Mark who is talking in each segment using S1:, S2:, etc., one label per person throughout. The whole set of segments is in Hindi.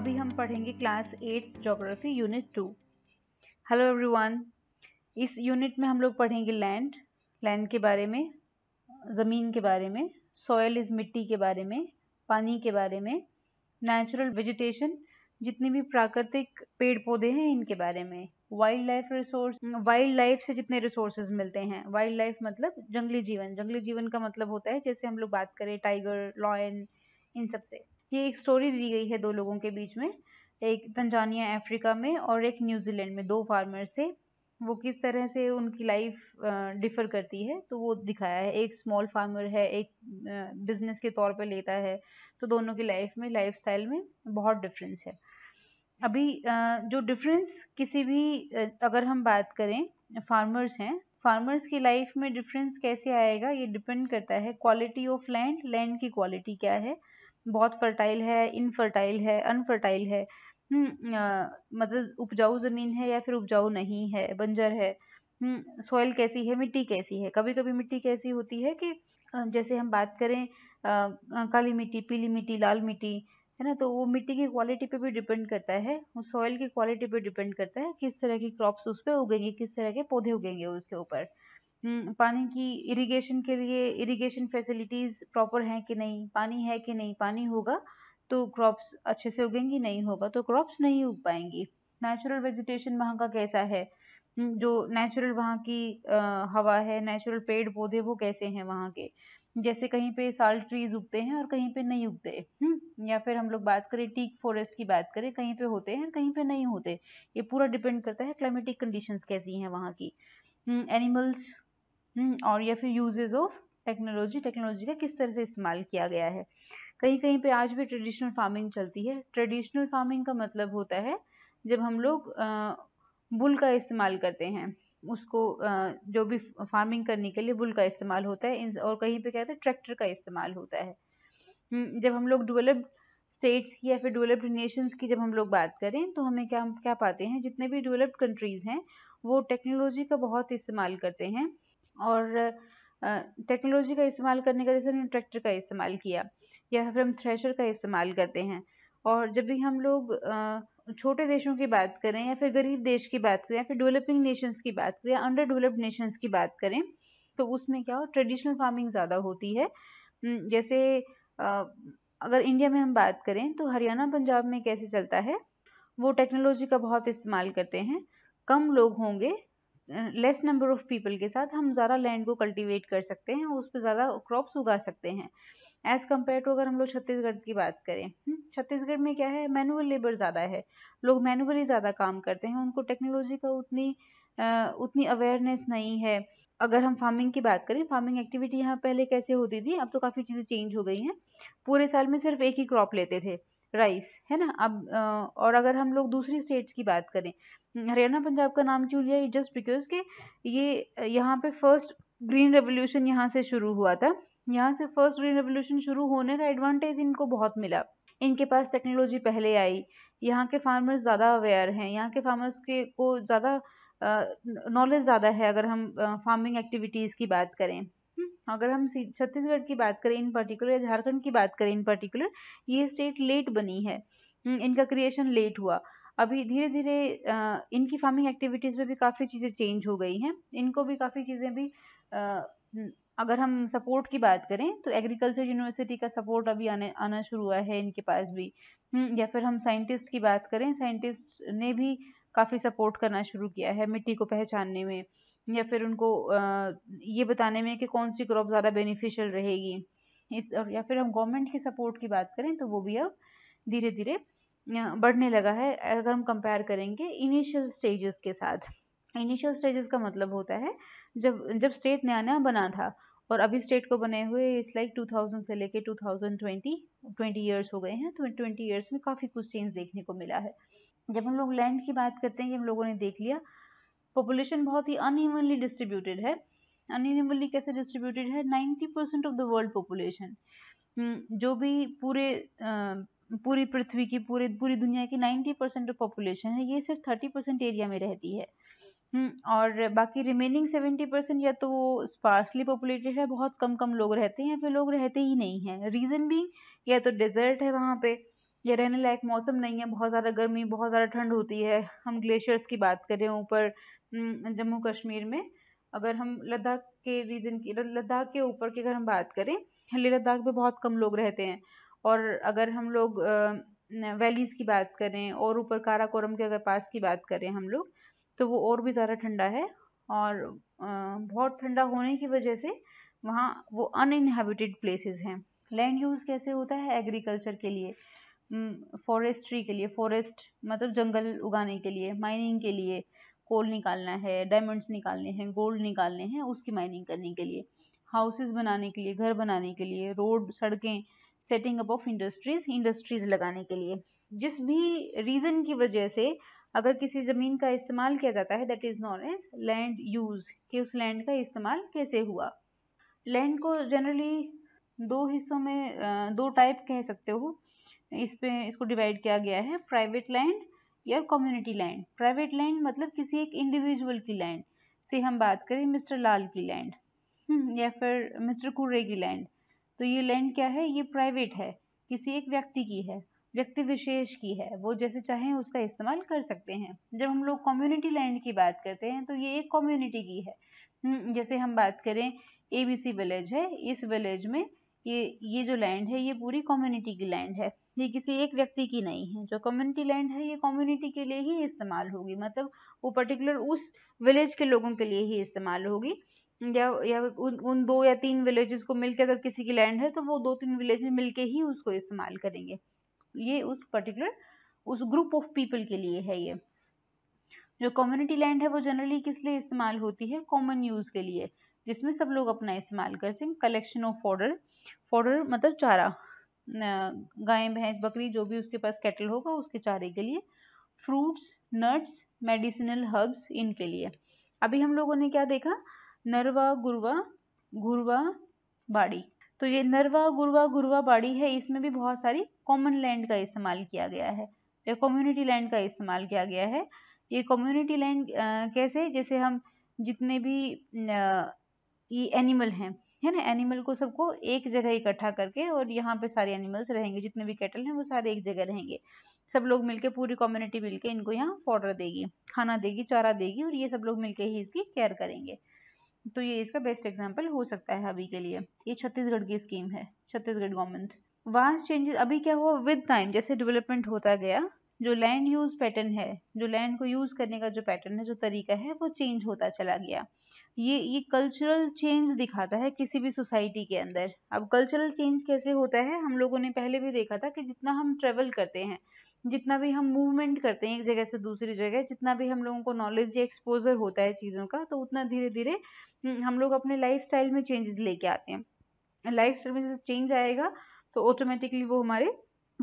S1: अभी हम पढ़ेंगे class eighth geography unit two hello everyone इस यूनिट में हम लोग पढ़ेंगे लैंड लैंड के बारे में ज़मीन के बारे में सॉयल इज़ मिट्टी के बारे में पानी के बारे में नेचुरल वेजिटेशन जितने भी प्राकृतिक पेड़ पौधे हैं इनके बारे में wild life resource wild life से जितने रिसोर्सेज मिलते हैं वाइल्ड लाइफ मतलब जंगली जीवन जंगली जीवन का मतलब होता है जैसे हम लोग बात करें टाइगर लॉयन इन सब से ये एक स्टोरी दी गई है दो लोगों के बीच में एक तंजानिया अफ्रीका में और एक न्यूजीलैंड में दो फार्मर से वो किस तरह से उनकी लाइफ डिफ़र करती है तो वो दिखाया है एक स्मॉल फार्मर है एक बिजनेस के तौर पे लेता है तो दोनों की लाइफ में लाइफस्टाइल में बहुत डिफरेंस है अभी जो डिफरेंस किसी भी अगर हम बात करें फार्मर्स हैं फार्मर्स की लाइफ में डिफरेंस कैसे आएगा ये डिपेंड करता है क्वालिटी ऑफ लैंड लैंड की क्वालिटी क्या है बहुत फर्टाइल है इनफर्टाइल है अनफर्टाइल है हम्म, मतलब उपजाऊ ज़मीन है या फिर उपजाऊ नहीं है बंजर है सॉइल हम्म, कैसी है मिट्टी कैसी है कभी कभी मिट्टी कैसी होती है कि जैसे हम बात करें आ, काली मिट्टी पीली मिट्टी लाल मिट्टी है ना तो वो मिट्टी की क्वालिटी पे भी डिपेंड करता है सॉइल की क्वालिटी पे डिपेंड करता है किस तरह की क्रॉप्स उस पर उगेंगी किस तरह के पौधे उगेंगे उसके ऊपर हम्म, पानी की इरिगेशन के लिए इरिगेशन फैसिलिटीज़ प्रॉपर हैं कि नहीं पानी है कि नहीं पानी होगा तो क्रॉप्स अच्छे से उगेंगी नहीं होगा तो क्रॉप्स नहीं उग पाएंगी नेचुरल वेजिटेशन वहाँ का कैसा है हम्म, जो नेचुरल वहाँ की आ, हवा है नेचुरल पेड़ पौधे वो कैसे हैं वहाँ के जैसे कहीं पे साल ट्रीज उगते हैं और कहीं पे नहीं उगते हम्म, या फिर हम लोग बात करें टीक फॉरेस्ट की बात करें कहीं पे होते हैं कहीं पे नहीं होते ये पूरा डिपेंड करता है क्लाइमेटिक कंडीशंस कैसी हैं वहाँ की एनिमल्स हम्म, और या फिर यूजेज ऑफ टेक्नोलॉजी टेक्नोलॉजी का किस तरह से इस्तेमाल किया गया है कहीं कहीं पे आज भी ट्रेडिशनल फार्मिंग चलती है ट्रेडिशनल फार्मिंग का मतलब होता है जब हम लोग बुल का इस्तेमाल करते हैं उसको जो भी फार्मिंग करने के लिए बुल का इस्तेमाल होता है और कहीं पे कहते हैं ट्रैक्टर का इस्तेमाल होता है हम्म, जब हम लोग डेवलप्ड स्टेट्स की या फिर डेवलप्ड नेशंस की जब हम लोग बात करें तो हमें क्या क्या पाते हैं जितने भी डेवलप्ड कंट्रीज़ हैं वो टेक्नोलॉजी का बहुत इस्तेमाल करते हैं और टेक्नोलॉजी का इस्तेमाल करने का जैसे हमने ट्रैक्टर का इस्तेमाल किया या फिर हम थ्रेशर का इस्तेमाल करते हैं और जब भी हम लोग छोटे देशों की बात करें या फिर गरीब देश की बात करें या फिर डेवलपिंग नेशंस की बात करें या अंडर डेवलप्ड नेशंस की बात करें तो उसमें क्या हो ट्रेडिशनल फार्मिंग ज़्यादा होती है जैसे अगर इंडिया में हम बात करें तो हरियाणा पंजाब में कैसे चलता है वो टेक्नोलॉजी का बहुत इस्तेमाल करते हैं कम लोग होंगे लेस नंबर ऑफ पीपल के साथ हम ज़्यादा लैंड को कल्टीवेट कर सकते हैं उस पर ज़्यादा क्रॉप्स उगा सकते हैं एज़ कम्पेयर टू अगर हम लोग छत्तीसगढ़ की बात करें हम्म, छत्तीसगढ़ में क्या है मैनुअल लेबर ज़्यादा है लोग मैनुअली ज़्यादा काम करते हैं उनको टेक्नोलॉजी का उतनी आ, उतनी अवेयरनेस नहीं है अगर हम फार्मिंग की बात करें फार्मिंग एक्टिविटी यहाँ पहले कैसे होती थी अब तो काफ़ी चीज़ें चेंज हो गई हैं पूरे साल में सिर्फ एक ही क्रॉप लेते थे राइस है ना अब और अगर हम लोग दूसरी स्टेट्स की बात करें हरियाणा पंजाब का नाम क्यों लिया जस्ट बिकॉज के ये यहाँ पे फर्स्ट ग्रीन रेवोल्यूशन यहाँ से शुरू हुआ था यहाँ से फर्स्ट ग्रीन रेवोल्यूशन शुरू होने का एडवांटेज इनको बहुत मिला इनके पास टेक्नोलॉजी पहले आई यहाँ के फार्मर्स ज़्यादा अवेयर हैं यहाँ के फार्मर्स के को ज़्यादा नॉलेज ज़्यादा है अगर हम फार्मिंग एक्टिविटीज़ की बात करें अगर हम छत्तीसगढ़ की बात करें इन पर्टिकुलर या झारखंड की बात करें इन पर्टिकुलर ये स्टेट लेट बनी है हम्म, इनका क्रिएशन लेट हुआ अभी धीरे धीरे इनकी फार्मिंग एक्टिविटीज़ में भी काफ़ी चीज़ें चेंज हो गई हैं इनको भी काफ़ी चीज़ें भी अगर हम सपोर्ट की बात करें तो एग्रीकल्चर यूनिवर्सिटी का सपोर्ट अभी आने आना शुरू हुआ है इनके पास भी हम्म, या फिर हम साइंटिस्ट की बात करें साइंटिस्ट ने भी काफ़ी सपोर्ट करना शुरू किया है मिट्टी को पहचानने में या फिर उनको ये बताने में कि कौन सी क्रॉप ज़्यादा बेनिफिशियल रहेगी इस या फिर हम गवर्नमेंट की सपोर्ट की बात करें तो वो भी अब धीरे धीरे बढ़ने लगा है अगर हम कंपेयर करेंगे इनिशियल स्टेजेस के साथ इनिशियल स्टेजेस का मतलब होता है जब जब स्टेट नया नया बना था और अभी स्टेट को बने हुए इस लाइक टू थाउजेंड से लेके two thousand twenty twenty years हो गए हैं तो ट्वेंटी ईयर्स में काफ़ी कुछ चेंज देखने को मिला है जब हम लोग लैंड की बात करते हैं ये हम लोगों ने देख लिया पॉपुलेशन बहुत ही अनइवनली डिस्ट्रीब्यूटेड है अनइवनली कैसे डिस्ट्रीब्यूटेड है 90 percent of the world population जो भी पूरे पूरी पृथ्वी की पूरे पूरी दुनिया की 90 परसेंट ऑफ पॉपुलेशन है ये सिर्फ 30 परसेंट एरिया में रहती है हम्म, और बाकी रिमेनिंग 70 परसेंट या तो वो स्पार्सली पॉपुलेटेड है बहुत कम कम लोग रहते हैं या फिर लोग रहते ही नहीं हैं रीज़न भी या तो डेजर्ट है वहाँ पे ये रहने लायक मौसम नहीं है बहुत ज़्यादा गर्मी बहुत ज़्यादा ठंड होती है हम ग्लेशियर्स की बात करें ऊपर जम्मू कश्मीर में अगर हम लद्दाख के रीजन की लद्दाख के ऊपर की अगर हम बात करें लेह लद्दाख में बहुत कम लोग रहते हैं और अगर हम लोग वैलीज़ की बात करें और ऊपर काराकोरम के अगर पास की बात करें हम लोग तो वो और भी ज़्यादा ठंडा है और बहुत ठंडा होने की वजह से वहाँ वो अनइनहेबिटेड प्लेसेस हैं लैंड यूज़ कैसे होता है एग्रीकल्चर के लिए फॉरेस्ट्री हम्म, के लिए फॉरेस्ट मतलब जंगल उगाने के लिए माइनिंग के लिए कोल निकालना है डायमंड्स निकालने हैं गोल्ड निकालने हैं उसकी माइनिंग करने के लिए हाउसेस बनाने के लिए घर बनाने के लिए रोड सड़कें setting up of industries industries लगाने के लिए जिस भी रीज़न की वजह से अगर किसी ज़मीन का इस्तेमाल किया जाता है that is known as land use कि उस लैंड का इस्तेमाल कैसे हुआ लैंड को जनरली दो हिस्सों में दो टाइप कह सकते हो इस पे इसको डिवाइड किया गया है प्राइवेट लैंड या कम्युनिटी लैंड प्राइवेट लैंड मतलब किसी एक इंडिविजुअल की लैंड से हम बात करें मिस्टर लाल की लैंड हम्म, या फिर मिस्टर कुर्रे की लैंड तो ये लैंड क्या है ये प्राइवेट है किसी एक व्यक्ति की है व्यक्ति विशेष की है वो जैसे चाहें उसका इस्तेमाल कर सकते हैं जब हम लोग कम्युनिटी लैंड की बात करते हैं तो ये एक कम्युनिटी की है हम्म, जैसे हम बात करें ए बी सी विलेज है इस विलेज में ये ये जो लैंड है ये पूरी कम्युनिटी की लैंड है ये किसी एक व्यक्ति की नहीं है जो कम्युनिटी लैंड है ये कम्युनिटी के लिए ही इस्तेमाल होगी मतलब वो पर्टिकुलर उस विलेज के लोगों के लिए ही इस्तेमाल होगी या या उन, उन दो या तीन विलेजेस को मिलकर अगर किसी की लैंड है तो वो दो तीन विलेज मिलके ही उसको इस्तेमाल करेंगे ये उस पर्टिकुलर उस ग्रुप ऑफ पीपल के लिए है ये जो कम्युनिटी लैंड है वो जनरली किस लिए इस्तेमाल होती है कॉमन यूज़ के लिए जिसमें सब लोग अपना इस्तेमाल कर सकें कलेक्शन ऑफ फॉर्डर फॉर्डर मतलब चारा गाय भैंस बकरी जो भी उसके पास कैटल होगा उसके चारे के लिए फ्रूट्स नट्स मेडिसिनल हर्ब्स इनके लिए अभी हम लोगों ने क्या देखा नरवा गुरवा गुरवा बाड़ी तो ये नरवा गुरवा गुरवा बाड़ी है इसमें भी बहुत सारी कॉमन लैंड का इस्तेमाल किया गया है या कम्युनिटी लैंड का इस्तेमाल किया गया है ये कम्युनिटी लैंड कैसे जैसे हम जितने भी ये एनिमल हैं है ना एनिमल को सबको एक जगह इकट्ठा करके और यहाँ पे सारे एनिमल्स रहेंगे जितने भी कैटल हैं वो सारे एक जगह रहेंगे सब लोग मिलके पूरी कम्युनिटी मिलके इनको यहाँ फॉर्डर देगी खाना देगी चारा देगी और ये सब लोग मिलके ही इसकी केयर करेंगे तो ये इसका बेस्ट एग्जाम्पल हो सकता है अभी के लिए ये छत्तीसगढ़ की स्कीम है छत्तीसगढ़ गवर्नमेंट वास्ट चेंजेस अभी क्या हुआ विद टाइम जैसे डेवलपमेंट होता गया जो लैंड यूज पैटर्न है जो लैंड को यूज करने का जो पैटर्न है जो तरीका है वो चेंज होता चला गया ये ये कल्चरल चेंज दिखाता है किसी भी सोसाइटी के अंदर अब कल्चरल चेंज कैसे होता है हम लोगों ने पहले भी देखा था कि जितना हम ट्रेवल करते हैं जितना भी हम मूवमेंट करते हैं एक जगह से दूसरी जगह जितना भी हम लोगों को नॉलेज या एक्सपोजर होता है चीज़ों का तो उतना धीरे धीरे हम्म, हम लोग अपने लाइफ में चेंजेस लेके आते हैं लाइफ में जैसे चेंज आएगा तो ऑटोमेटिकली वो हमारे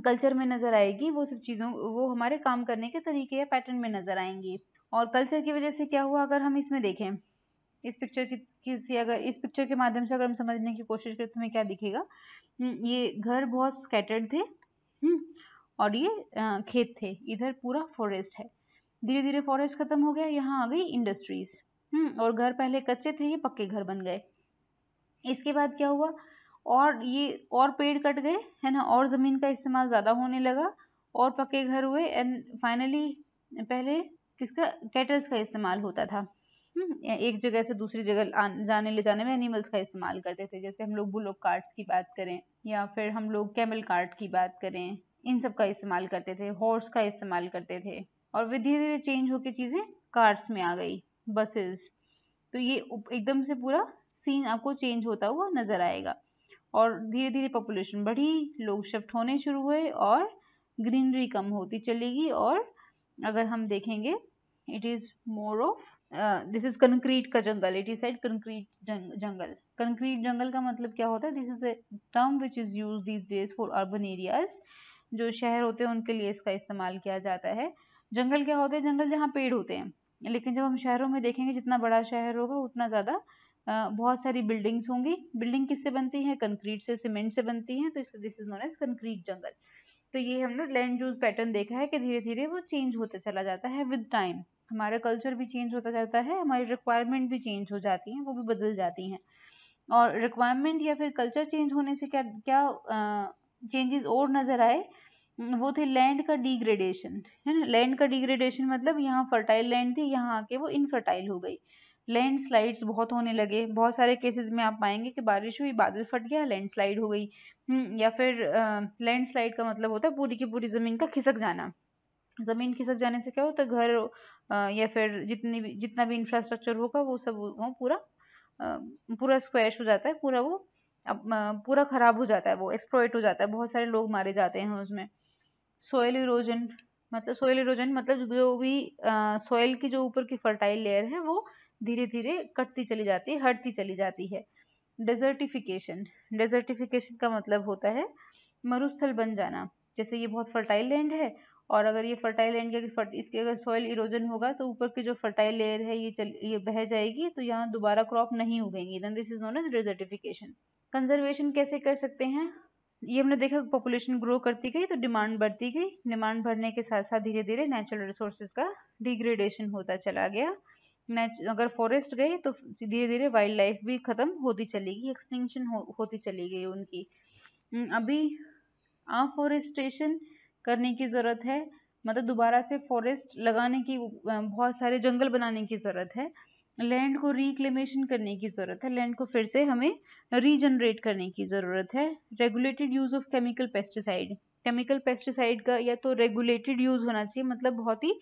S1: कल्चर में नज़र आएगी वो सब चीज़ों वो हमारे काम करने के तरीके या पैटर्न में नज़र आएंगी और कल्चर की वजह से क्या हुआ अगर हम इसमें देखें इस पिक्चर की किसी अगर इस पिक्चर के माध्यम से अगर हम समझने की कोशिश करें तो हमें क्या दिखेगा हम्म, ये घर बहुत स्कैटर्ड थे हम्म, और ये खेत थे इधर पूरा फॉरेस्ट है धीरे धीरे फॉरेस्ट खत्म हो गया यहाँ आ गई इंडस्ट्रीज हम्म और घर पहले कच्चे थे ये पक्के घर बन गए इसके बाद क्या हुआ और ये और पेड़ कट गए है ना और ज़मीन का इस्तेमाल ज़्यादा होने लगा और पक्के घर हुए एंड फाइनली पहले किसका कैटल्स का इस्तेमाल होता था हम्म, एक जगह से दूसरी जगह जाने ले जाने में एनिमल्स का इस्तेमाल करते थे जैसे हम लोग बुलो कार्ट्स की बात करें या फिर हम लोग कैमल कार्ट की बात करें इन सब का इस्तेमाल करते थे हॉर्स का इस्तेमाल करते थे और वे धीरे धीरे चेंज होकर चीज़ें कार्ट्स में आ गई बसेस तो ये एकदम से पूरा सीन आपको चेंज होता हुआ नज़र आएगा और धीरे धीरे पॉपुलेशन बढ़ी लोग शिफ्ट होने शुरू हुए और ग्रीनरी कम होती चलेगी और अगर हम देखेंगे it is more of this is concrete का jungle it is side concrete jungle concrete jungle का मतलब क्या होता है this is a term which is use this days for urban areas जो शहर होते हैं उनके लिए इसका इस्तेमाल किया जाता है जंगल क्या होते हैं जंगल जहाँ पेड़ होते हैं लेकिन जब हम शहरों में देखेंगे जितना बड़ा शहर होगा उतना ज़्यादा बहुत सारी बिल्डिंग्स होंगी बिल्डिंग किससे बनती है कंक्रीट से सीमेंट से बनती है तो इसलिए this is known as concrete jungle तो ये हमने लैंड यूज पैटर्न देखा है कि धीरे धीरे वो चेंज होता चला जाता है विद टाइम हमारा कल्चर भी चेंज होता जाता है हमारी रिक्वायरमेंट भी चेंज हो जाती है वो भी बदल जाती हैं और रिक्वायरमेंट या फिर कल्चर चेंज होने से क्या क्या चेंजेस और नज़र आए वो थे लैंड का डिग्रेडेशन है ना लैंड का डिग्रेडेशन मतलब यहाँ फर्टाइल लैंड थी यहाँ आके वो इनफर्टाइल हो गई लैंडस्लाइड्स बहुत होने लगे बहुत सारे केसेस में आप पाएंगे कि बारिश हुई बादल फट गया लैंडस्लाइड हो गई हम्म, या फिर लैंडस्लाइड का मतलब होता है पूरी की पूरी ज़मीन का खिसक जाना ज़मीन खिसक जाने से क्या होता है घर या फिर जितनी भी जितना भी इंफ्रास्ट्रक्चर होगा वो सब वो पूरा पूरा स्क्वैश हो जाता है पूरा वो अब पूरा ख़राब हो जाता है वो एक्सप्लोइट हो जाता है बहुत सारे लोग मारे जाते हैं उसमें सोयल इरोजन मतलब सोयल इरोजन मतलब जो भी सोयल की जो ऊपर की फर्टाइल लेयर है वो धीरे धीरे कटती चली जाती है हटती चली जाती है डेजर्टिफिकेशन डेजर्टिफिकेशन का मतलब होता है मरुस्थल बन जाना जैसे ये बहुत फर्टाइल लैंड है और अगर ये फर्टाइल लैंड के इसके अगर सॉइल इरोजन होगा तो ऊपर की जो फर्टाइल लेयर है ये चल ये बह जाएगी तो यहाँ दोबारा क्रॉप नहीं उगेंगी then this is known as desertification conservation कैसे कर सकते हैं ये हमने देखा पॉपुलेशन ग्रो करती गई तो डिमांड बढ़ती गई डिमांड बढ़ने के साथ साथ धीरे धीरे नेचुरल रिसोर्सेज का डिग्रेडेशन होता चला गया अगर फॉरेस्ट गए तो धीरे धीरे वाइल्ड लाइफ भी ख़त्म होती चलेगी एक्सटिंक्शन हो, होती चली गई उनकी हम्म, अभी अफॉरेस्टेशन करने की ज़रूरत है मतलब दोबारा से फॉरेस्ट लगाने की बहुत सारे जंगल बनाने की ज़रूरत है लैंड को रिक्लेमेशन करने की ज़रूरत है लैंड को फिर से हमें रीजनरेट करने की ज़रूरत है regulated use of chemical pesticide chemical pesticide का या तो रेगुलेटेड यूज़ होना चाहिए मतलब बहुत ही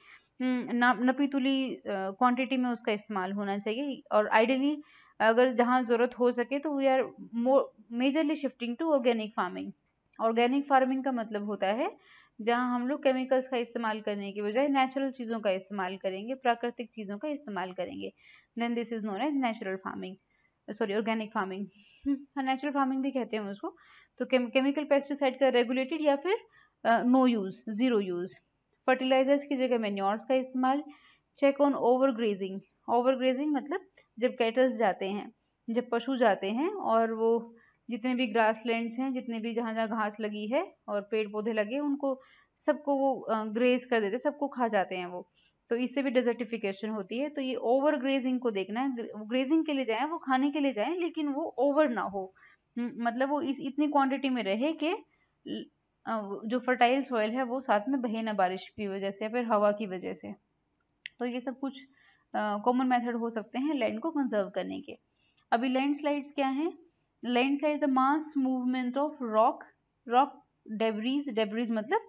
S1: नपी तुली क्वांटिटी में उसका इस्तेमाल होना चाहिए और आइडियली अगर जहाँ ज़रूरत हो सके तो we are more majorly shifting to organic farming organic farming का मतलब होता है जहाँ हम लोग केमिकल्स का इस्तेमाल करने के बजाय नेचुरल चीज़ों का इस्तेमाल करेंगे प्राकृतिक चीज़ों का इस्तेमाल करेंगे then this is known as natural farming sorry organic farming natural farming भी कहते हैं उसको तो केमिकल पेस्टिसाइड का रेगुलेटेड या फिर no use zero use fertilisers की जगह मेन्योर्स का इस्तेमाल check on over grazing over grazing मतलब जब कैटल्स जाते हैं जब पशु जाते हैं और वो जितने भी ग्रास लैंड्स हैं जितने भी जहाँ जहाँ घास लगी है और पेड़ पौधे लगे उनको सबको वो ग्रेज कर देते सबको खा जाते हैं वो तो इससे भी डेजर्टिफिकेशन होती है तो ये ओवर ग्रेजिंग को देखना है ग्रेजिंग के लिए जाएं वो खाने के लिए जाएं लेकिन वो ओवर ना हो हम्म, मतलब वो इस इतनी क्वांटिटी में रहे कि जो फर्टाइल सॉइल है वो साथ में बहे ना बारिश की वजह से या फिर हवा की वजह से तो ये सब कुछ कॉमन मेथड हो सकते हैं लैंड को कंजर्व करने के अभी लैंडस्लाइड्स क्या हैं landslide the mass movement of rock rock debris debris मतलब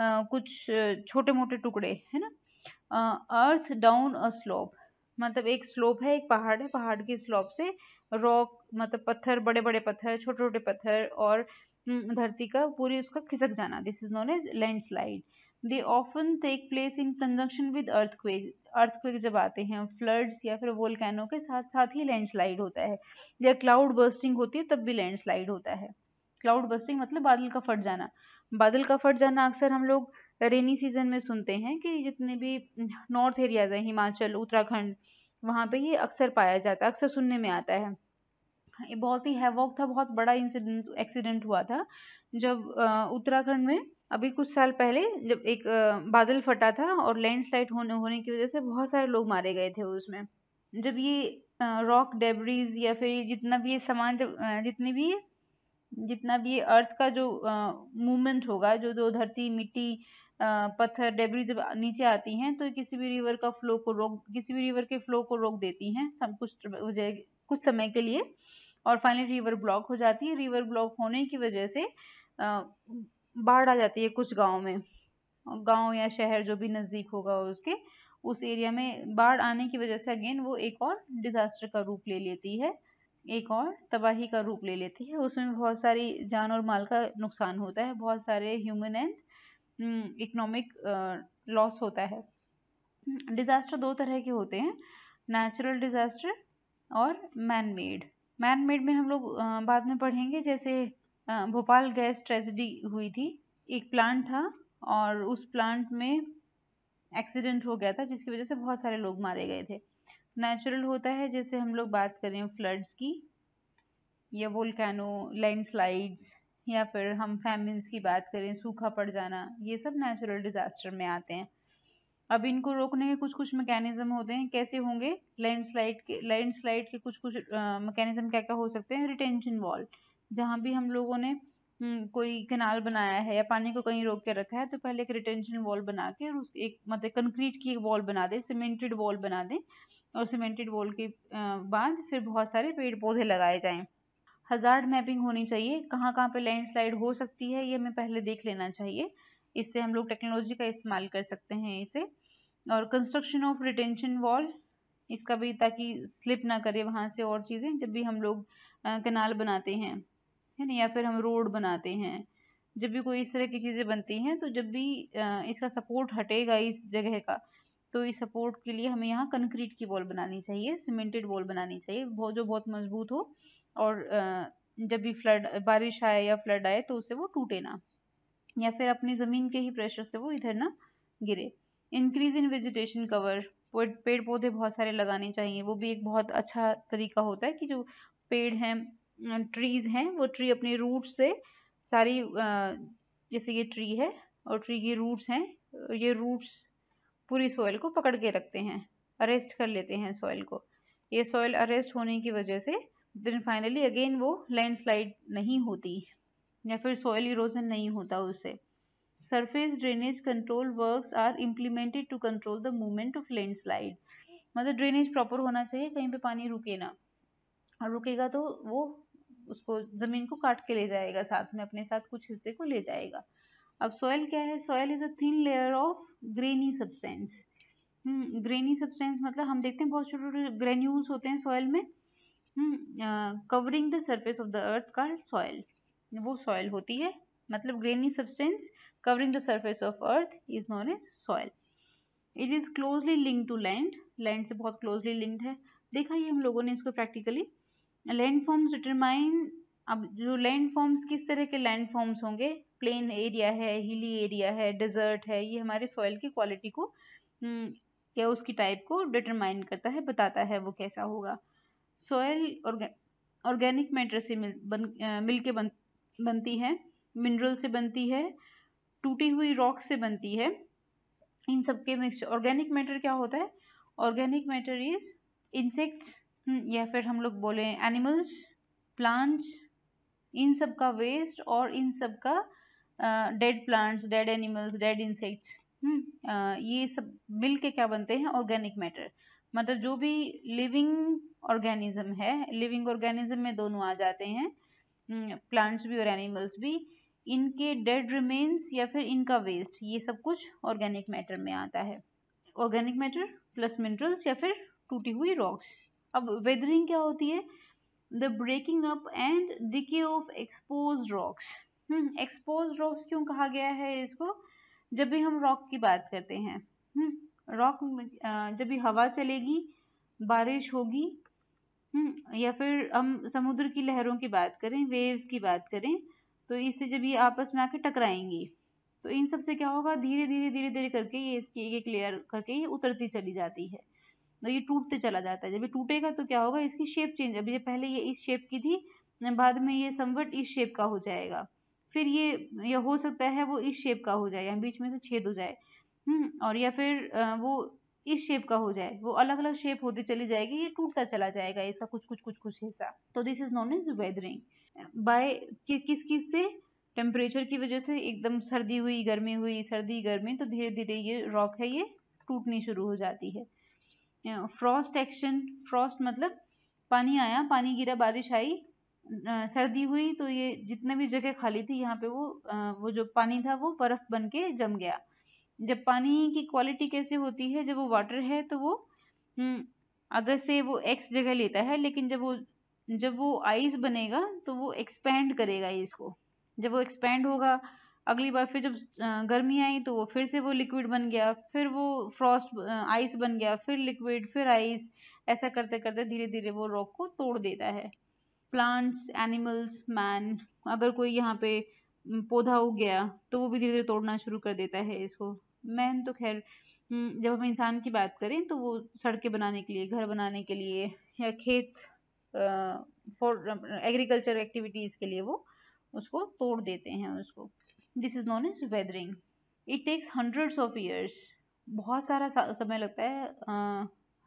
S1: आ, कुछ छोटे मोटे टुकड़े है ना अर्थ डाउन अ स्लोप मतलब एक स्लोप है एक पहाड़ है पहाड़ के स्लोप से रॉक मतलब पत्थर बड़े बड़े पत्थर छोटे छोटे पत्थर और हम्म, धरती का पूरी उसका खिसक जाना this is known as land slide they often take place in conjunction with earthquake earthquake जब आते हैं फ्लड्स या फिर वोलकैनो के साथ साथ ही लैंडस्लाइड होता है या क्लाउड बर्स्टिंग होती है तब भी लैंडस्लाइड होता है क्लाउड बर्स्टिंग मतलब बादल का फट जाना बादल का फट जाना अक्सर हम लोग रेनी सीजन में सुनते हैं कि जितने भी नॉर्थ एरियाज हैं हिमाचल उत्तराखंड वहाँ पे ये अक्सर पाया जाता है अक्सर सुनने में आता है ये बहुत ही हैवॉक था बहुत बड़ा इंसिडेंट एक्सीडेंट हुआ था जब उत्तराखंड में अभी कुछ साल पहले जब एक बादल फटा था और लैंडस्लाइड होने होने की वजह से बहुत सारे लोग मारे गए थे उसमें जब ये रॉक डेबरीज या फिर जितना भी ये सामान जब जितनी भी जितना भी अर्थ का जो मूवमेंट होगा जो दो धरती मिट्टी पत्थर डेबरी जब नीचे आती हैं तो किसी भी रिवर का फ्लो को रोक किसी भी रिवर के फ्लो को रोक देती हैं सब कुछ वजह कुछ समय के लिए और फाइनली रिवर ब्लॉक हो जाती है रिवर ब्लॉक होने की वजह से बाढ़ आ जाती है कुछ गाँव में गाँव या शहर जो भी नज़दीक होगा उसके उस एरिया में बाढ़ आने की वजह से अगेन वो एक और डिज़ास्टर का रूप ले लेती है एक और तबाही का रूप ले लेती है उसमें बहुत सारी जान और माल का नुकसान होता है बहुत सारे ह्यूमन एंड इकोनॉमिक लॉस होता है डिज़ास्टर हम्म, दो तरह के होते हैं नेचुरल डिज़ास्टर और मैन मेड मैन मेड में हम लोग बाद में पढ़ेंगे जैसे भोपाल गैस ट्रेजिडी हुई थी एक प्लांट था और उस प्लांट में एक्सीडेंट हो गया था जिसकी वजह से बहुत सारे लोग मारे गए थे नेचुरल होता है जैसे हम लोग बात करें फ्लड्स की या वोल्कैनो लैंडस्लाइड्स या फिर हम फैमिन्स की बात करें सूखा पड़ जाना ये सब नेचुरल डिज़ास्टर में आते हैं अब इनको रोकने के कुछ कुछ मैकेनिज्म होते हैं कैसे होंगे लैंडस्लाइड के लैंडस्लाइड के कुछ कुछ मैकेनिज्म क्या क्या हो सकते हैं रिटेंशन वॉल जहाँ भी हम लोगों ने हम्म, कोई कनाल बनाया है या पानी को कहीं रोक के रखा है तो पहले एक रिटेंशन वॉल बना के और उस एक मतलब कंक्रीट की एक वॉल बना दें सीमेंटेड वॉल बना दें और सीमेंटेड वॉल के बाद फिर बहुत सारे पेड़ पौधे लगाए जाएं हजार्ड मैपिंग होनी चाहिए कहाँ कहाँ पे लैंडस्लाइड हो सकती है ये हमें पहले देख लेना चाहिए इससे हम लोग टेक्नोलॉजी का इस्तेमाल कर सकते हैं इसे और कंस्ट्रक्शन ऑफ रिटेंशन वॉल इसका भी ताकि स्लिप ना करे वहाँ से और चीज़ें जब भी हम लोग कनाल बनाते हैं है ना या फिर हम रोड बनाते हैं जब भी कोई इस तरह की चीज़ें बनती हैं तो जब भी इसका सपोर्ट हटेगा इस जगह का तो इस सपोर्ट के लिए हमें यहाँ कंक्रीट की वॉल बनानी चाहिए सीमेंटेड वॉल बनानी चाहिए बहुत जो बहुत मजबूत हो और जब भी फ्लड बारिश आए या फ्लड आए तो उससे वो टूटे ना या फिर अपनी ज़मीन के ही प्रेशर से वो इधर ना गिरे इंक्रीज इन वेजिटेशन कवर पेड़ पौधे बहुत सारे लगाने चाहिए वो भी एक बहुत अच्छा तरीका होता है कि जो पेड़ हैं ट्रीज हैं वो ट्री अपने रूट से सारी जैसे ये ट्री है और ट्री के रूट्स हैं ये रूट्स पूरी सॉइल को पकड़ के रखते हैं अरेस्ट कर लेते हैं सॉइल को ये सॉइल अरेस्ट होने की वजह से देन फाइनली अगेन वो लैंडस्लाइड नहीं होती या फिर सॉयल इरोजन नहीं होता उसे surface drainage control works are implemented to control the movement of land slide मतलब ड्रेनेज प्रॉपर होना चाहिए कहीं पे पानी रुके ना और रुकेगा तो वो उसको ज़मीन को काट के ले जाएगा साथ में अपने साथ कुछ हिस्से को ले जाएगा अब सॉयल क्या है soil is a thin layer of grainy substance grainy substance मतलब हम देखते हैं बहुत छोटे छोटे ग्रेन्यूल्स होते हैं सॉयल में covering the surface of the earth का सॉयल वो सॉयल होती है मतलब grainy substance covering the surface of earth is known as soil it is closely link to land land से बहुत क्लोजली लिंक्ड है देखा ये हम लोगों ने इसको प्रैक्टिकली लैंड फॉर्म्स डिटरमाइन अब जो लैंड फॉर्म्स किस तरह के लैंड फॉर्म्स होंगे प्लेन एरिया है हिली एरिया है डेजर्ट है ये हमारे सॉइल की क्वालिटी को हम्म, या उसकी टाइप को डिटरमाइन करता है बताता है वो कैसा होगा सॉयल ऑर्गेनिक मैटर से मिल बन मिल के बन बनती है मिनरल से बनती है टूटी हुई रॉक से बनती है इन सब के मिक्सचर ऑर्गेनिक मैटर क्या होता है ऑर्गेनिक मैटर इज इंसेक्ट्स या फिर हम लोग बोले एनिमल्स प्लांट्स इन सब का वेस्ट और इन सब का dead plants dead animals dead insects ये सब मिल के क्या बनते हैं ऑर्गेनिक मैटर मतलब जो भी लिविंग ऑर्गेनिज्म है लिविंग ऑर्गेनिज्म में दोनों आ जाते हैं प्लांट्स हम्म, भी और एनिमल्स भी इनके डेड रिमेन्स या फिर इनका वेस्ट ये सब कुछ ऑर्गेनिक मैटर में आता है ऑर्गेनिक मैटर प्लस मिनरल्स या फिर टूटी हुई रॉक्स अब वेदरिंग क्या होती है the breaking up and decay of expose rocks expose rocks क्यों कहा गया है इसको जब भी हम रॉक की बात करते हैं रॉक हम्म, जब भी हवा चलेगी बारिश होगी हम्म, या फिर हम समुद्र की लहरों की बात करें वेव्स की बात करें तो इससे जब ये आपस में आके टकराएंगी तो इन सब से क्या होगा धीरे धीरे धीरे धीरे करके ये इसकी एक एक लेयर करके ये उतरती चली जाती है तो ये टूटते चला जाता है जब ये टूटेगा तो क्या होगा इसकी शेप चेंज अभी पहले ये इस शेप की थी बाद में ये संवट इस शेप का हो जाएगा फिर ये या हो सकता है वो इस शेप का हो जाए या बीच में से छेद हो जाए हम्म और या फिर वो इस शेप का हो जाए वो अलग अलग शेप होती चली जाएगी ये टूटता चला जाएगा ऐसा कुछ कुछ कुछ कुछ हिस्सा तो this is known is weathering by किस किस से टेम्परेचर की वजह से एकदम सर्दी हुई गर्मी हुई सर्दी गर्मी तो धीरे धीरे ये रॉक है ये टूटनी शुरू हो जाती है फ्रॉस्ट एक्शन फ्रॉस्ट मतलब पानी आया पानी गिरा बारिश आई सर्दी हुई तो ये जितने भी जगह खाली थी यहाँ पे वो वो जो पानी था वो बर्फ बन के जम गया जब पानी की क्वालिटी कैसे होती है जब वो वाटर है तो वो हम्म, अगर से वो एक्स जगह लेता है लेकिन जब वो जब वो आइस बनेगा तो वो एक्सपेंड करेगा इसको जब वो एक्सपेंड होगा अगली बार फिर जब गर्मी आई तो वो फिर से वो लिक्विड बन गया फिर वो फ्रॉस्ट आइस बन गया फिर लिक्विड फिर आइस ऐसा करते करते धीरे धीरे वो रॉक को तोड़ देता है प्लांट्स एनिमल्स मैन अगर कोई यहाँ पे हम्म, पौधा उग गया तो वो भी धीरे धीरे तोड़ना शुरू कर देता है इसको मैन तो खैर हम्म, जब हम इंसान की बात करें तो वो सड़कें बनाने के लिए घर बनाने के लिए या खेत फॉर एग्रीकल्चर एक्टिविटीज़ के लिए वो उसको तोड़ देते हैं उसको this is known is weathering it takes hundreds of years बहुत सारा समय लगता है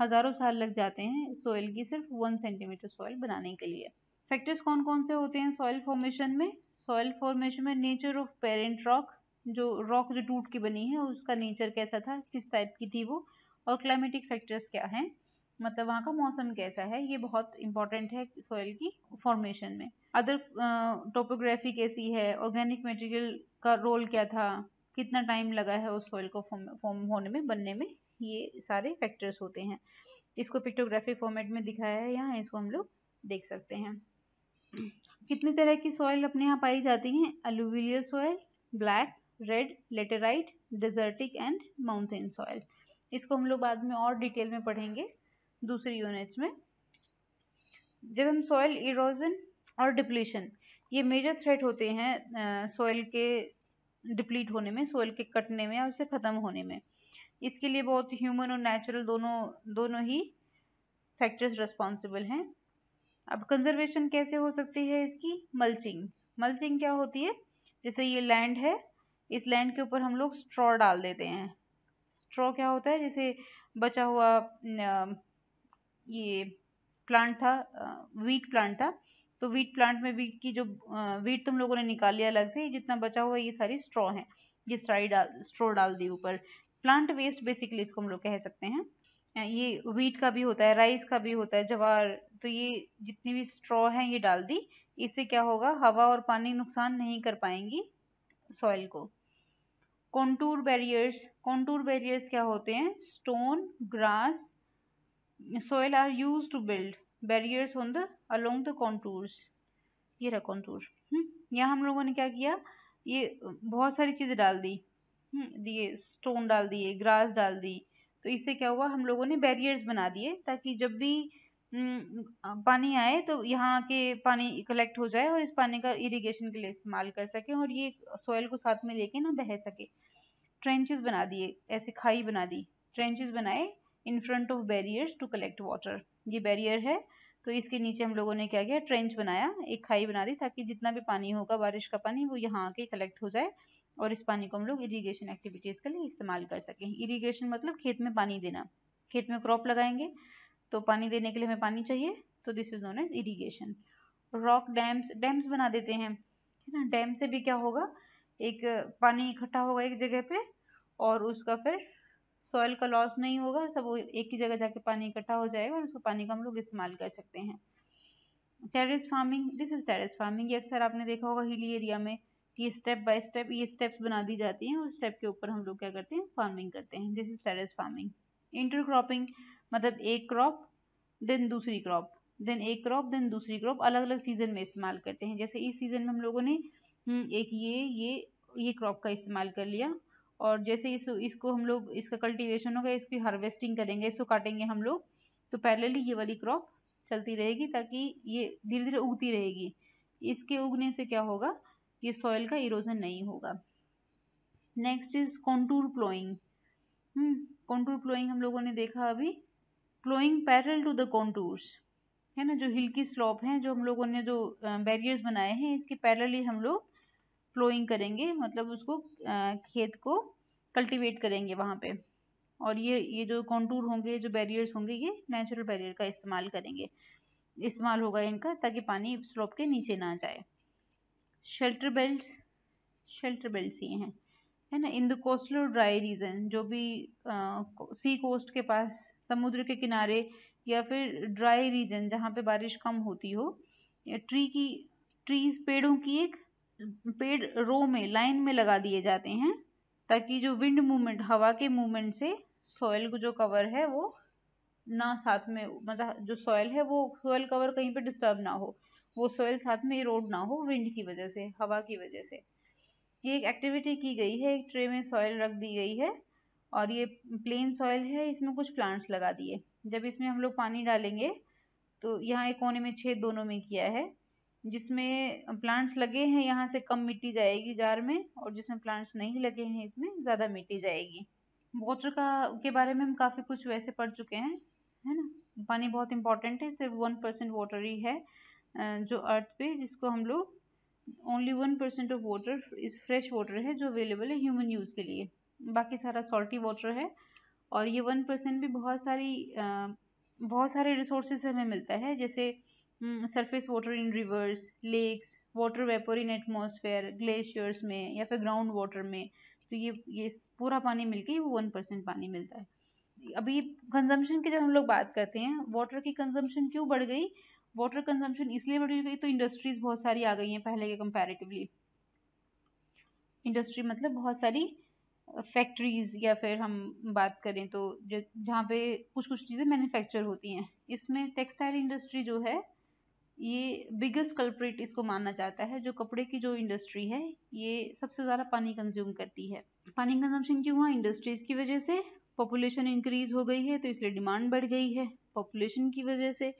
S1: हज़ारों साल लग जाते हैं सॉइल की सिर्फ वन सेंटीमीटर सॉइल बनाने के लिए फैक्टर्स कौन कौन से होते हैं सॉइल फॉर्मेशन में सॉइल फॉर्मेशन में नेचर ऑफ पेरेंट रॉक जो रॉक जो टूट के बनी है उसका नेचर कैसा था किस टाइप की थी वो और क्लाइमेटिक फैक्टर्स क्या हैं मतलब वहाँ का मौसम कैसा है ये बहुत इंपॉर्टेंट है सॉइल की फॉर्मेशन में अदर टोपोग्राफी कैसी है ऑर्गेनिक मटेरियल का रोल क्या था कितना टाइम लगा है उस सॉइल को फॉर्म होने में बनने में ये सारे फैक्टर्स होते हैं इसको पिक्टोग्राफिक फॉर्मेट में दिखाया है यहाँ इसको हम लोग देख सकते हैं कितनी तरह की सॉइल अपने यहाँ पाई जाती हैं alluvial soil black red laterite desertic and mountain soil इसको हम लोग बाद में और डिटेल में पढ़ेंगे दूसरी यूनिट्स में जब हम सॉइल इरोजन और डिप्लीशन ये मेजर थ्रेट होते हैं सॉइल के डिप्लीट होने में सॉइल के कटने में और उसे ख़त्म होने में इसके लिए बहुत ह्यूमन और नेचुरल दोनों दोनों ही फैक्टर्स रिस्पॉन्सिबल हैं अब कंजर्वेशन कैसे हो सकती है इसकी मल्चिंग मल्चिंग क्या होती है जैसे ये लैंड है इस लैंड के ऊपर हम लोग स्ट्रॉ डाल देते हैं स्ट्रॉ क्या होता है जैसे बचा हुआ ये प्लांट था वीट प्लांट था तो वीट प्लांट में वीट की जो वीट तुम लोगों ने निकाल लिया अलग से जितना बचा हुआ ये सारी स्ट्रॉ है ये सारी डाल स्ट्रॉ डाल दी ऊपर प्लांट वेस्ट बेसिकली इसको हम लोग कह सकते हैं ये वीट का भी होता है राइस का भी होता है जवार तो ये जितनी भी स्ट्रॉ है ये डाल दी इससे क्या होगा हवा और पानी नुकसान नहीं कर पाएंगी सॉइल को कॉन्टूर बैरियर्स कॉन्टूर बैरियर्स क्या होते हैं stone grass soil are use to build barriers on the along the contours ये रहा कॉन्टूर हम्म, यहाँ हम लोगों ने क्या किया ये बहुत सारी चीज़ें डाल दी दिए हम्म, स्टोन डाल दिए ग्रास डाल दी तो इससे क्या हुआ हम लोगों ने बैरियर्स बना दिए ताकि जब भी हम्म, पानी आए तो यहाँ के पानी कलेक्ट हो जाए और इस पानी का इरिगेशन के लिए इस्तेमाल कर सके और ये सॉयल को साथ में लेके ना बह सके ट्रेंचेस बना दिए ऐसे खाई बना दी ट्रेंचेस बनाए in front of barriers to collect water ये बैरियर है तो इसके नीचे हम लोगों ने क्या किया ट्रेंच बनाया एक खाई बना दी ताकि जितना भी पानी होगा बारिश का पानी वो यहाँ आके कलेक्ट हो जाए और इस पानी को हम लोग इरीगेशन एक्टिविटीज़ के लिए इस्तेमाल कर सकें इरीगेशन मतलब खेत में पानी देना खेत में क्रॉप लगाएंगे तो पानी देने के लिए हमें पानी चाहिए तो this is known as irrigation rock dams dams बना देते हैं है ना डैम से भी क्या होगा एक पानी इकट्ठा होगा एक जगह पे और उसका फिर सॉइल का लॉस नहीं होगा सब एक ही जगह जाके पानी इकट्ठा हो जाएगा और उसको पानी का हम लोग इस्तेमाल कर सकते हैं terrace farming this is terrace farming ये अक्सर आपने देखा होगा हिली एरिया में ये स्टेप बाय स्टेप ये स्टेप्स बना दी जाती हैं और स्टेप के ऊपर हम लोग क्या करते हैं फार्मिंग करते हैं this is terrace farming intercropping मतलब एक क्रॉप देन दूसरी क्रॉप देन एक क्रॉप देन दूसरी क्रॉप अलग अलग सीजन में इस्तेमाल करते हैं जैसे इस सीजन में हम लोगों ने हम्म, एक ये ये ये क्रॉप का इस्तेमाल कर लिया और जैसे इस इसको हम लोग इसका कल्टिवेशन होगा इसकी हार्वेस्टिंग करेंगे इसको काटेंगे हम लोग तो पैरेलली ये वाली क्रॉप चलती रहेगी ताकि ये धीरे धीरे उगती रहेगी इसके उगने से क्या होगा ये सॉइल का इरोजन नहीं होगा next is contour ploughing contour ploughing हम लोगों ने देखा अभी flowing parallel to the contours है ना जो हिल की स्लॉप हैं जो हम लोगों ने जो बैरियर्स बनाए हैं इसके पैरल ही हम लोग फ्लोइंग करेंगे मतलब उसको खेत को कल्टिवेट करेंगे वहाँ पे और ये ये जो कॉन्टूर होंगे जो बैरियर्स होंगे ये नेचुरल बैरियर का इस्तेमाल करेंगे इस्तेमाल होगा इनका ताकि पानी स्लोप के नीचे ना जाए शेल्टर बेल्ट शेल्टर बेल्ट ये हैं है ना in the coastal dry region जो भी सी कोस्ट के पास समुद्र के किनारे या फिर ड्राई रीजन जहाँ पे बारिश कम होती हो ट्री की ट्रीज पेड़ों की एक पेड़ रो में लाइन में लगा दिए जाते हैं ताकि जो विंड मूवमेंट हवा के मूवमेंट से सॉयल को जो कवर है वो ना साथ में मतलब जो सॉयल है वो सॉयल कवर कहीं पे डिस्टर्ब ना हो वो सॉयल साथ में इरोड ना हो विंड की वजह से हवा की वजह से ये एक एक्टिविटी की गई है एक ट्रे में सॉइल रख दी गई है और ये प्लेन सॉइल है इसमें कुछ प्लांट्स लगा दिए जब इसमें हम लोग पानी डालेंगे तो यहाँ एक कोने में छेद दोनों में किया है जिसमें प्लांट्स लगे हैं यहाँ से कम मिट्टी जाएगी जार में और जिसमें प्लांट्स नहीं लगे हैं इसमें ज़्यादा मिट्टी जाएगी वाटर का के बारे में हम काफ़ी कुछ वैसे पढ़ चुके हैं है ना पानी बहुत इंपॉर्टेंट है सिर्फ वन परसेंट वाटर ही है जो अर्थ पे जिसको हम लोग only one percent of water is fresh water है जो अवेलेबल है ह्यूमन यूज़ के लिए बाकी सारा सॉल्टी वाटर है और ये वन परसेंट भी बहुत सारी बहुत सारे रिसोर्सेज हमें मिलता है जैसे surface water in rivers lakes water vapour in atmosphere glaciers में या फिर ग्राउंड वाटर में तो ये ये पूरा पानी मिल के वो वन परसेंट पानी मिलता है अभी कंजम्पशन की जब हम लोग बात करते हैं वाटर की कंजम्पशन क्यों बढ़ गई वाटर कंजम्पशन इसलिए बढ़ गई तो इंडस्ट्रीज बहुत सारी आ गई हैं पहले के कंपैरेटिवली इंडस्ट्री मतलब बहुत सारी फैक्ट्रीज या फिर हम बात करें तो जहाँ पे कुछ कुछ चीज़ें मैन्युफैक्चर होती हैं इसमें टेक्सटाइल इंडस्ट्री जो है ये बिगेस्ट कल्प्रेट इसको माना जाता है जो कपड़े की जो इंडस्ट्री है ये सबसे ज़्यादा पानी कंज्यूम करती है पानी कंजम्पशन क्यों हुआ इंडस्ट्रीज़ की वजह से पॉपुलेशन इंक्रीज हो गई है तो इसलिए डिमांड बढ़ गई है पॉपुलेशन की वजह से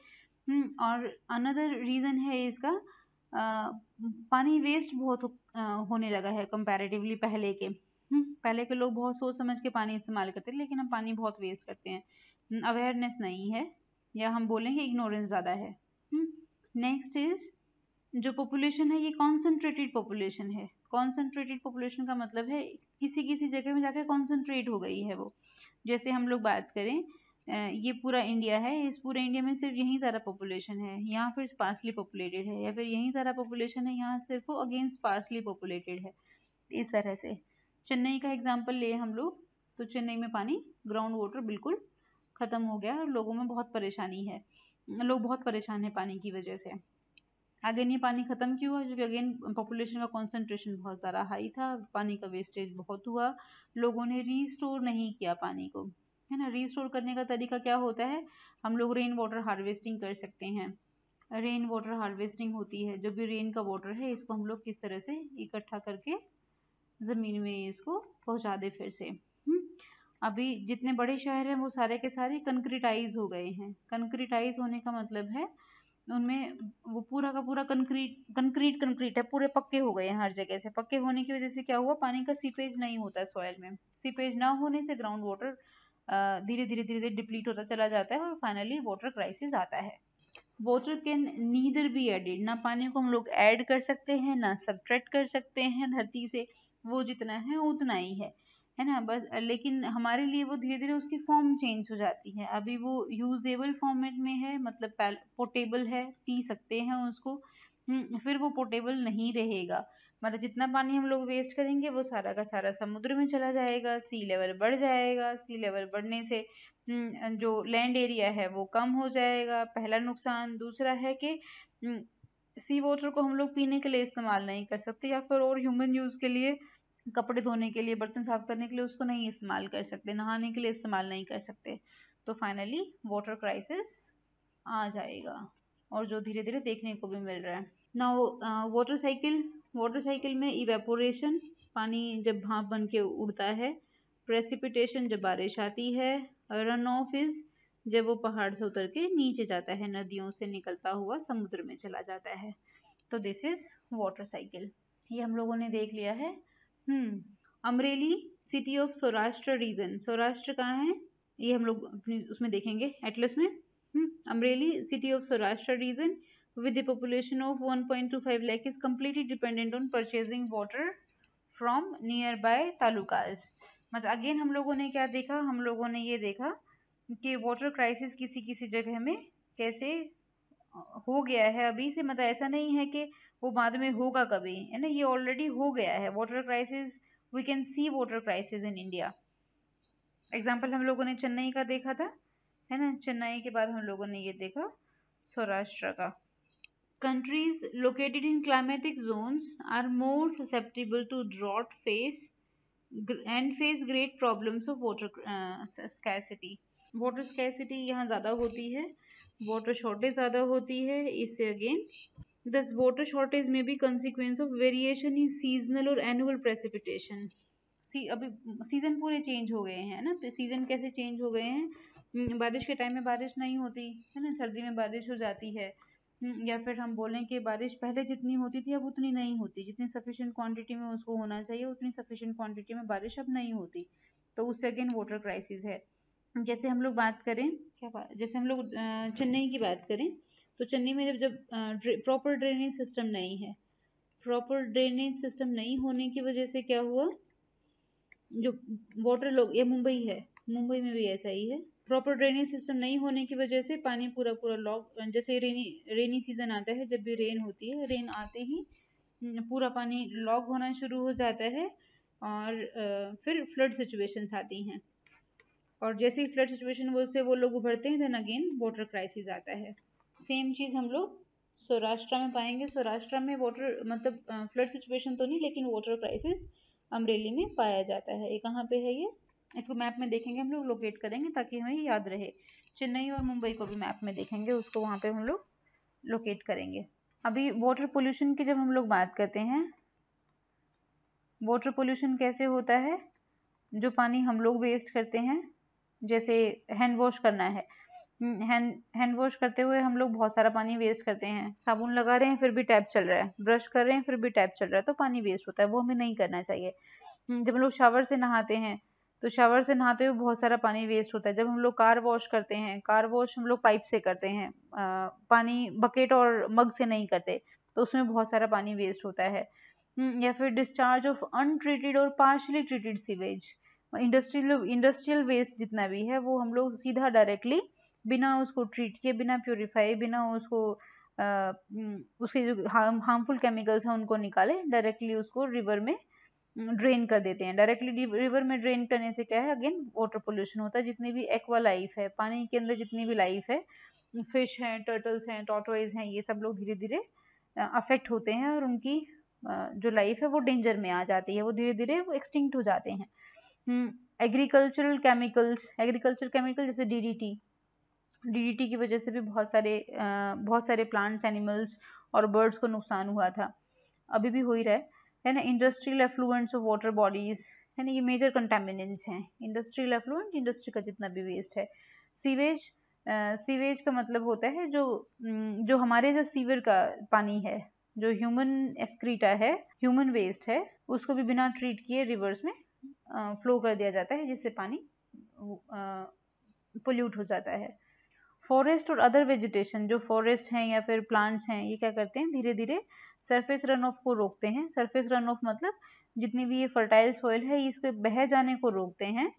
S1: हम्म, और अनदर रीज़न है इसका पानी वेस्ट बहुत होने लगा है कंपैरेटिवली पहले के हम्म, पहले के लोग बहुत सोच समझ के पानी इस्तेमाल करते थे लेकिन हम पानी बहुत वेस्ट करते हैं अवेयरनेस हम्म, नहीं है या हम बोलेंगे इग्नोरेंस ज़्यादा है नेक्स्ट इज जो पॉपुलेशन है ये कॉन्सेंट्रेटेड पॉपुलेशन है कॉन्सेंट्रेटेड पॉपुलेशन का मतलब है किसी किसी जगह में जाकर कॉन्सेंट्रेट हो गई है वो जैसे हम लोग बात करें ये पूरा इंडिया है इस पूरे इंडिया में सिर्फ यही ज़्यादा पॉपुलेशन है यहाँ फिर स्पार्सली पॉपुलेटेड है या फिर यही ज़्यादा पॉपुलेशन है यहाँ सिर्फ वो अगेन स्पार्सली पॉपुलेटेड है इस तरह से चेन्नई का एग्जाम्पल ले हम लोग तो चेन्नई में पानी ग्राउंड वाटर बिल्कुल ख़त्म हो गया और लोगों में बहुत परेशानी है लोग बहुत परेशान हैं पानी की वजह से अगेन ये पानी ख़त्म क्यों हुआ क्योंकि अगेन पॉपुलेशन का कॉन्सेंट्रेशन बहुत ज़्यादा हाई था पानी का वेस्टेज बहुत हुआ लोगों ने रीस्टोर नहीं किया पानी को है ना रीस्टोर करने का तरीका क्या होता है हम लोग रेन वाटर हार्वेस्टिंग कर सकते हैं रेन वाटर हार्वेस्टिंग होती है जो भी रेन का वाटर है इसको हम लोग किस तरह से इकट्ठा करके ज़मीन में इसको पहुंचा दे फिर से हम्म? अभी जितने बड़े शहर हैं वो सारे के सारे कंक्रीटाइज हो गए हैं कंक्रीटाइज होने का मतलब है उनमें वो पूरा का पूरा कंक्रीट कंक्रीट कंक्रीट है पूरे पक्के हो गए हैं हर जगह से पक्के होने की वजह से क्या हुआ पानी का सीपेज नहीं होता है सॉयल में सीपेज ना होने से ग्राउंड वाटर धीरे धीरे धीरे धीरे डिप्लीट होता चला जाता है और फाइनली वाटर क्राइसिस आता है water can neither be added ना पानी को हम लोग ऐड कर सकते हैं ना सब्ट्रैक्ट कर सकते हैं धरती से वो जितना है उतना ही है है ना बस लेकिन हमारे लिए वो धीरे धीरे उसकी फॉर्म चेंज हो जाती है अभी वो यूजेबल फॉर्मेट में है मतलब पोर्टेबल है पी सकते हैं उसको हम्म, फिर वो पोर्टेबल नहीं रहेगा मतलब जितना पानी हम लोग वेस्ट करेंगे वो सारा का सारा समुद्र में चला जाएगा सी लेवल बढ़ जाएगा सी लेवल बढ़ने से हम्म, जो लैंड एरिया है वो कम हो जाएगा पहला नुकसान दूसरा है कि सी हम्म, वाटर को हम लोग पीने के लिए इस्तेमाल नहीं कर सकते या फिर और ह्यूमन यूज़ के लिए कपड़े धोने के लिए बर्तन साफ करने के लिए उसको नहीं इस्तेमाल कर सकते नहाने के लिए इस्तेमाल नहीं कर सकते तो फाइनली वाटर क्राइसिस आ जाएगा और जो धीरे धीरे देखने को भी मिल रहा है now water cycle water cycle में इवेपोरेशन पानी जब भाप बन के उड़ता है प्रेसिपिटेशन जब बारिश आती है रन ऑफ इज जब वो पहाड़ से उतर के नीचे जाता है नदियों से निकलता हुआ समुद्र में चला जाता है तो दिस इज वाटर साइकिल ये हम लोगों ने देख लिया है hmm, Amreli city of Saurashtra region Saurashtra कहाँ है ये हम लोग अपनी उसमें देखेंगे एटलस में hmm, Amreli city of Saurashtra region with a population of 1.25 lakh is completely dependent on purchasing water from nearby talukas मतलब अगेन हम लोगों ने क्या देखा हम लोगों ने ये देखा कि वाटर क्राइसिस किसी किसी जगह में कैसे हो गया है अभी से मतलब ऐसा नहीं है कि वो बाद में होगा कभी है ना ये ऑलरेडी हो गया है water crisis we can see water crisis in India example हम लोगों ने चेन्नई का देखा था है ना चेन्नई के बाद हम लोगों ने ये देखा सौराष्ट्र का countries located in climatic zones are more susceptible to drought face and face great problems of water uh, scarcity water scarcity यहाँ ज़्यादा होती है वाटर शॉर्टेज ज़्यादा होती है इससे again this water shortage may be consequence of variation in seasonal or annual precipitation सी अभी सीज़न पूरे चेंज हो गए हैं ना तो सीज़न कैसे चेंज हो गए हैं बारिश के टाइम में बारिश नहीं होती है ना सर्दी में बारिश हो जाती है हम्म, या फिर हम बोलें कि बारिश पहले जितनी होती थी अब उतनी नहीं होती जितनी सफिशेंट क्वांटिटी में उसको होना चाहिए उतनी सफिशेंट क्वांटिटी में बारिश अब नहीं होती तो उससे अगेन वाटर क्राइसिस है जैसे हम लोग बात करें क्या बात जैसे हम लोग चेन्नई की बात करें तो चेन्नई में जब जब प्रॉपर ड्रेनेज सिस्टम नहीं है प्रॉपर ड्रेनेज सिस्टम नहीं होने की वजह से क्या हुआ जो वाटर लोग ये मुंबई है मुंबई में भी ऐसा ही है प्रॉपर ड्रेनेज सिस्टम नहीं होने की वजह से पानी पूरा पूरा लॉक जैसे रेनी रेनी सीजन आता है जब भी रेन होती है रेन आते ही पूरा पानी लॉक होना शुरू हो जाता है और फिर फ्लड सिचुएशंस आती हैं और जैसे ही फ्लड सिचुएशन वो से वो लोग उभरते हैं देन अगेन वाटर क्राइसिस आता है सेम चीज़ हम लोग सौराष्ट्र में पाएंगे सौराष्ट्र में वाटर मतलब फ्लड सिचुएशन तो नहीं लेकिन वाटर क्राइसिस अमरेली में पाया जाता है ये कहाँ पे है ये इसको मैप में देखेंगे हम लोग लोकेट करेंगे ताकि हमें याद रहे चेन्नई और मुंबई को भी मैप में देखेंगे उसको वहाँ पे हम लोग लोकेट करेंगे अभी वाटर पोल्यूशन की जब हम लोग बात करते हैं वाटर पोल्यूशन कैसे होता है जो पानी हम लोग वेस्ट करते हैं जैसे हैंड वॉश करना है हैंड हैंड वॉश करते हुए हम लोग बहुत सारा पानी वेस्ट करते हैं साबुन लगा रहे हैं फिर भी टैप चल रहा है ब्रश कर रहे हैं फिर भी टैप चल रहा है तो पानी वेस्ट होता है वो हमें नहीं करना चाहिए हम्म, जब हम लोग शावर से नहाते हैं तो शावर से नहाते हुए बहुत सारा पानी वेस्ट होता है जब हम लोग कार वॉश करते हैं कार वॉश हम लोग पाइप से करते हैं आ, पानी बकेट और मग से नहीं करते तो उसमें बहुत सारा पानी वेस्ट होता है हम्म, या फिर डिस्चार्ज ऑफ अनट्रीटेड और partially treated sewage industrial industrial waste जितना भी है वो हम लोग सीधा डायरेक्टली बिना उसको ट्रीट किए बिना प्योरीफाई बिना उसको आ, हम्म, उसके जो हार्मफुल केमिकल्स हैं उनको निकाले डायरेक्टली उसको रिवर में ड्रेन कर देते हैं डायरेक्टली रिवर में ड्रेन करने से क्या है अगेन वाटर पोल्यूशन होता है जितनी भी एक्वा लाइफ है पानी के अंदर जितनी भी लाइफ है फिश हैं टर्टल्स हैं टॉटोइज हैं ये सब लोग धीरे धीरे अफेक्ट होते हैं और उनकी जो लाइफ है वो डेंजर में आ जाती है वो धीरे धीरे वो एक्सटिंक्ट हो जाते हैं एग्रीकल्चरल केमिकल्स एग्रीकल्चर केमिकल जैसे डीडीटी डीडीटी की वजह से भी बहुत सारे बहुत सारे प्लांट्स एनिमल्स और बर्ड्स को नुकसान हुआ था अभी भी हो ही रहा है है ना industrial effluents of water bodies है ना ये मेजर कंटेमिनेंट्स हैं इंडस्ट्रियल एफ्लुएंट इंडस्ट्री का जितना भी वेस्ट है सीवेज सीवेज का मतलब होता है जो जो हमारे जो सीवर का पानी है जो ह्यूमन एस्क्रीटा है ह्यूमन वेस्ट है उसको भी बिना ट्रीट किए रिवर्स में फ्लो कर दिया जाता है जिससे पानी पोल्यूट हो जाता है फॉरेस्ट और अदर वेजिटेशन जो फॉरेस्ट हैं या फिर प्लांट्स हैं ये क्या करते हैं धीरे धीरे सरफेस रन ऑफ को रोकते हैं सरफेस रन ऑफ मतलब जितनी भी ये फर्टाइल सॉइल है इसके बह जाने को रोकते हैं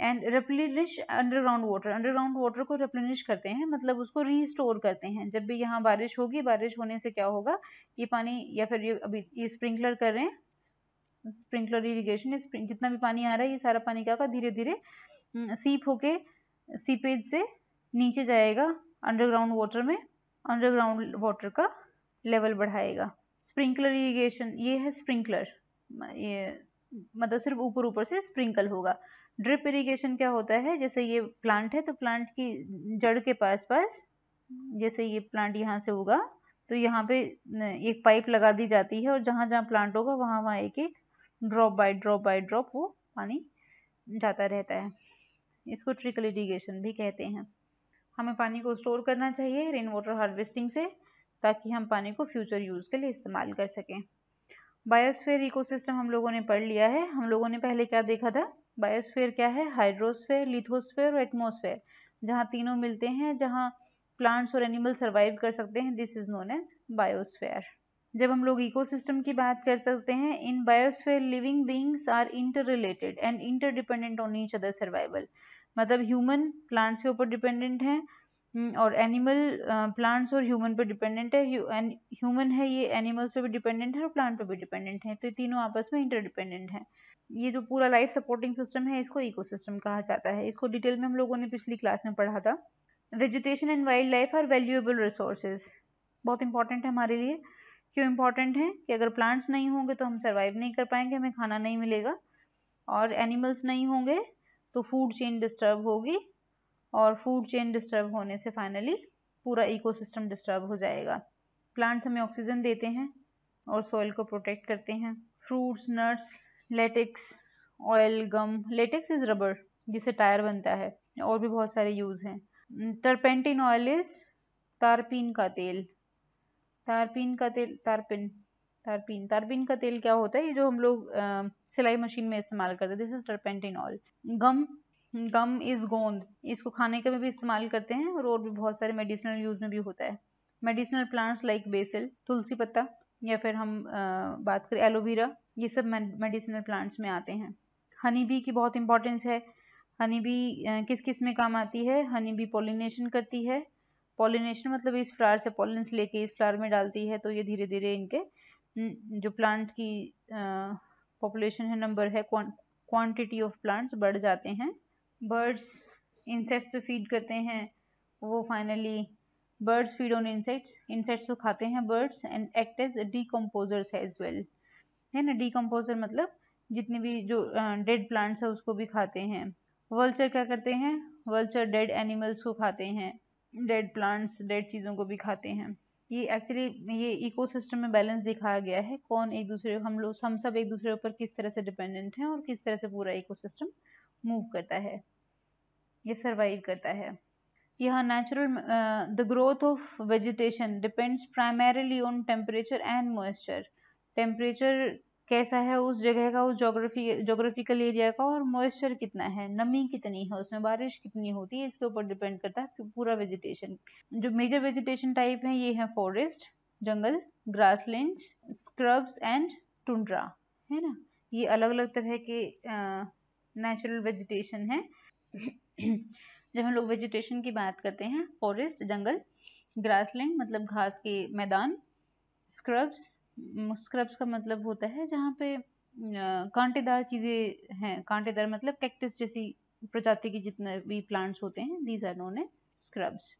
S1: and replenish underground water underground water को रेप्लिनिश करते हैं मतलब उसको रीस्टोर करते हैं जब भी यहाँ बारिश होगी बारिश होने से क्या होगा ये पानी या फिर ये अभी ये स्प्रिंकलर कर रहे हैं स्प्रिंकलर इरीगेशन जितना भी पानी आ रहा है ये सारा पानी क्या होगा धीरे धीरे सीप होके सीपेज से नीचे जाएगा अंडरग्राउंड वाटर में अंडरग्राउंड वाटर का लेवल बढ़ाएगा स्प्रिंकलर इरीगेशन ये है स्प्रिंकलर ये मतलब सिर्फ ऊपर ऊपर से स्प्रिंकल होगा ड्रिप इरीगेशन क्या होता है जैसे ये प्लांट है तो प्लांट की जड़ के पास पास जैसे ये प्लांट यहाँ से होगा तो यहाँ पे एक पाइप लगा दी जाती है और जहाँ जहाँ प्लांट होगा वहाँ वहाँ एक एक drop by drop by drop वो पानी जाता रहता है इसको ट्रिकल इरीगेशन भी कहते हैं हमें पानी को स्टोर करना चाहिए रेन वाटर हार्वेस्टिंग से ताकि हम पानी को फ्यूचर यूज़ के लिए इस्तेमाल कर सकें बायोस्फेयर इकोसिस्टम हम लोगों ने पढ़ लिया है हम लोगों ने पहले क्या देखा था बायोस्फेयर क्या है हाइड्रोस्फेयर लिथोस्फेयर और एटमोसफेयर जहाँ तीनों मिलते हैं जहाँ प्लांट्स और एनिमल सर्वाइव कर सकते हैं this is known as biosphere जब हम लोग इकोसिस्टम की बात कर सकते हैं in biosphere living beings are interrelated and interdependent on each other survival मतलब ह्यूमन प्लांट्स के ऊपर डिपेंडेंट हम्म, हैं और एनिमल प्लांट्स और ह्यूमन पर डिपेंडेंट है ह्यूमन है ये एनिमल्स पर भी डिपेंडेंट है और प्लांट पर भी डिपेंडेंट है तो ये तीनों आपस में इंटरडिपेंडेंट हैं ये जो पूरा लाइफ सपोर्टिंग सिस्टम है इसको इकोसिस्टम कहा जाता है इसको डिटेल में हम लोगों ने पिछली क्लास में पढ़ा था vegetation and wildlife are valuable resources बहुत इंपॉर्टेंट है हमारे लिए क्यों इम्पॉर्टेंट है कि अगर प्लांट्स नहीं होंगे तो हम सर्वाइव नहीं कर पाएंगे हमें खाना नहीं मिलेगा और एनिमल्स नहीं होंगे तो फूड चेन डिस्टर्ब होगी और फूड चेन डिस्टर्ब होने से फाइनली पूरा इकोसिस्टम डिस्टर्ब हो जाएगा प्लांट्स हमें ऑक्सीजन देते हैं और सॉइल को प्रोटेक्ट करते हैं fruits nuts latex oil gum latex is rubber जिसे टायर बनता है और भी बहुत सारे यूज़ हैं टर्पेंटिन ऑयल इज तारपीन का तेल तारपीन का तेल तारपिन तारपीन तारपीन का तेल क्या होता है ये जो हम लोग सिलाई मशीन में इस्तेमाल करते हैं this is turpentine oil gum gum is गोंद इसको खाने के में भी इस्तेमाल करते हैं और और भी बहुत सारे मेडिसिनल यूज में भी होता है मेडिसिनल प्लांट्स लाइक बेसिल तुलसी पत्ता या फिर हम बात करें एलोवेरा ये सब मेडिसिनल प्लांट्स में आते हैं हनी बी की बहुत इंपॉर्टेंस है हनी बी किस किस में काम आती है हनी बी पॉलिनेशन करती है पोलिनेशन मतलब इस फ्लावर से पॉलिन्स लेके इस फ्लावर में डालती है तो ये धीरे धीरे इनके जो प्लांट की पॉपुलेशन है नंबर है क्वांटिटी ऑफ प्लांट्स बढ़ जाते हैं बर्ड्स इंसेक्ट्स जो फीड करते हैं वो finally birds feed on insects insects को खाते हैं birds and act as decomposers है एज वेल है ना डीकम्पोजर मतलब जितने भी जो डेड प्लांट्स है उसको भी खाते हैं वल्चर क्या करते हैं वल्चर डेड एनिमल्स को खाते हैं डेड प्लांट्स डेड चीज़ों को भी खाते हैं ये एक्चुअली ये इकोसिस्टम में बैलेंस दिखाया गया है कौन एक दूसरे हम लोग हम सब एक दूसरे ऊपर किस तरह से डिपेंडेंट हैं और किस तरह से पूरा इकोसिस्टम मूव करता है ये सर्वाइव करता है यहाँ natural the growth of vegetation depends primarily on temperature and moisture temperature कैसा है उस जगह का उस जोग्राफी जोग्राफिकल एरिया का और मॉइस्चर कितना है नमी कितनी है उसमें बारिश कितनी होती है इसके ऊपर डिपेंड करता है पूरा वेजिटेशन जो मेजर वेजिटेशन टाइप है ये है फॉरेस्ट जंगल लैंड स्क्रब्स एंड टुंड्रा है ना ये अलग अलग तरह के नेचुरल वेजिटेशन है जब हम लोग वेजिटेशन की बात करते हैं फॉरेस्ट जंगल ग्रासलैंड मतलब घास के मैदान स्क्रब्स स्क्रब्स का मतलब होता है जहाँ पे कांटेदार चीज़ें हैं कांटेदार मतलब कैक्टस जैसी प्रजाति के जितने भी प्लांट्स होते हैं these are known as scrubs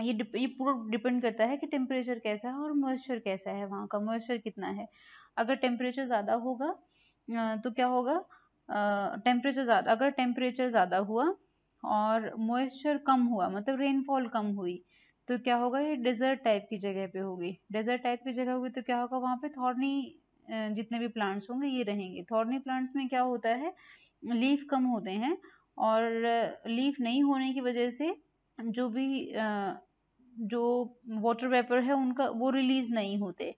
S1: ये ये पूरा डिपेंड करता है कि टेम्परेचर कैसा है और मॉइस्चर कैसा है वहाँ का मॉइस्चर कितना है अगर टेम्परेचर ज़्यादा होगा तो क्या होगा टेम्परेचर ज़्यादा अगर टेम्परेचर ज़्यादा हुआ और मॉइस्चर कम हुआ मतलब रेनफॉल कम हुई तो क्या होगा ये डेजर्ट टाइप की जगह पे होगी डेजर्ट टाइप की जगह होगी तो क्या होगा वहाँ पे थॉर्नी जितने भी प्लांट्स होंगे ये रहेंगे थॉर्नी प्लांट्स में क्या होता है लीफ कम होते हैं और लीफ नहीं होने की वजह से जो भी जो वाटर वेपर है उनका वो रिलीज नहीं होते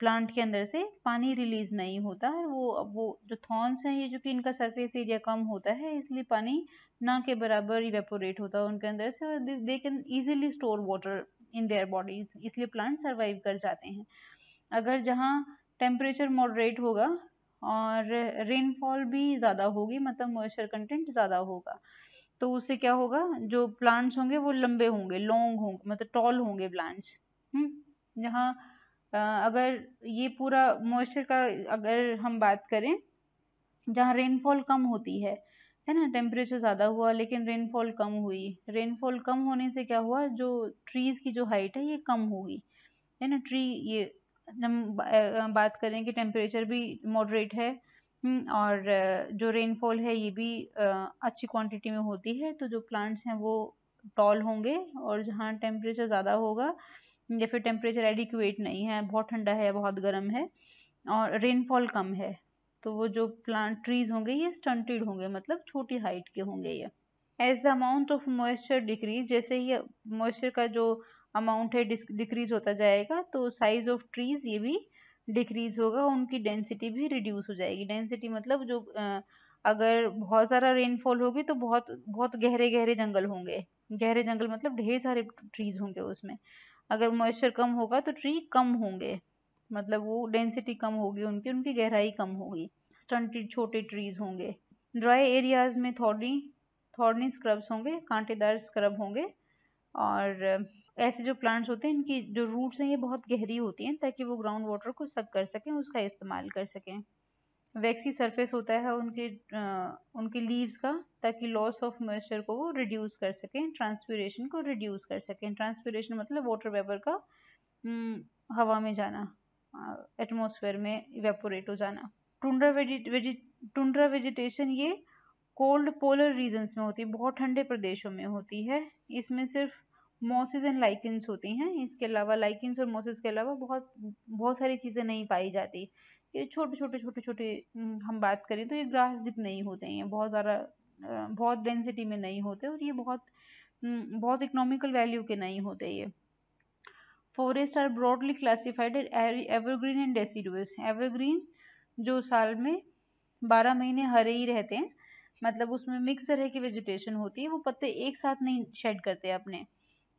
S1: प्लांट के अंदर से पानी रिलीज नहीं होता है वो अब वो जो थॉर्न्स हैं ये जो कि इनका सरफेस एरिया कम होता है इसलिए पानी ना के बराबर इवेपोरेट होता है उनके अंदर से और they can easily store water in their bodies इसलिए प्लांट सर्वाइव कर जाते हैं अगर जहाँ टेम्परेचर मॉडरेट होगा और रेनफॉल भी ज़्यादा होगी मतलब मॉइस्चर कंटेंट ज़्यादा होगा तो उससे क्या होगा जो प्लांट्स होंगे वो लंबे होंगे लॉन्ग मतलब होंगे मतलब टॉल होंगे प्लांट्स जहाँ अगर ये पूरा मॉइस्चर का अगर हम बात करें जहाँ रेनफॉल कम होती है है ना टेम्परेचर ज़्यादा हुआ लेकिन रेनफॉल कम हुई रेनफॉल कम होने से क्या हुआ जो ट्रीज़ की जो हाइट है ये कम होगी है ना ट्री ये हम बात करें कि टेम्परेचर भी मॉडरेट है हम्म, और जो रेनफॉल है ये भी अच्छी क्वांटिटी में होती है तो जो प्लांट्स हैं वो टॉल होंगे और जहाँ टेम्परेचर ज़्यादा होगा या फिर टेम्परेचर एडिक्यूट नहीं है बहुत ठंडा है बहुत गर्म है और रेनफॉल कम है तो वो जो प्लांट ट्रीज होंगे ये स्टंटेड होंगे मतलब छोटी हाइट के होंगे ये as the amount of moisture decrease जैसे ही मॉइस्चर का जो अमाउंट है डिक्रीज होता जाएगा तो साइज ऑफ ट्रीज ये भी डिक्रीज होगा उनकी डेंसिटी भी रिड्यूस हो जाएगी डेंसिटी मतलब जो अगर बहुत सारा रेनफॉल होगी तो बहुत बहुत गहरे गहरे जंगल होंगे गहरे जंगल मतलब ढेर सारे ट्रीज होंगे उसमें अगर मॉइस्चर कम होगा तो ट्री कम होंगे मतलब वो डेंसिटी कम होगी उनकी उनकी गहराई कम होगी स्टंटेड छोटे ट्रीज होंगे ड्राई एरियाज में थॉर्नी थॉर्नी स्क्रब्स होंगे कांटेदार स्क्रब होंगे और ऐसे जो प्लांट्स होते हैं इनकी जो रूट्स हैं ये बहुत गहरी होती हैं ताकि वो ग्राउंड वाटर को सक कर सकें उसका इस्तेमाल कर सकें वैक्सी सरफेस होता है उनके उनके लीव्स का ताकि लॉस ऑफ मॉइस्चर को वो रिड्यूस कर सकें ट्रांसपीरेशन को रिड्यूस कर सकें ट्रांसपीरेशन मतलब वाटर वेपर का हम्म, हवा में जाना एटमॉस्फेयर में वेपोरेट हो जाना टुंड्रा वेजिट टुंड्रा वेजिटेशन ये कोल्ड पोलर रीजन्स में होती है बहुत ठंडे प्रदेशों में होती है इसमें सिर्फ मोसिस एंड लाइकन्स होती हैं इसके अलावा लाइकन्स और मोसिस के अलावा बहुत बहुत सारी चीज़ें नहीं पाई जाती ये छोटे छोटे छोटे छोटे हम बात करें तो ये ग्रास जिप नहीं होते हैं बहुत ज़्यादा बहुत डेंसिटी में नहीं होते और ये बहुत बहुत इकोनॉमिकल वैल्यू के नहीं होते ये forest are broadly classified evergreen and deciduous evergreen जो साल में बारह महीने हरे ही रहते हैं मतलब उसमें मिक्स तरह की वेजिटेशन होती है वो पत्ते एक साथ नहीं शेड करते अपने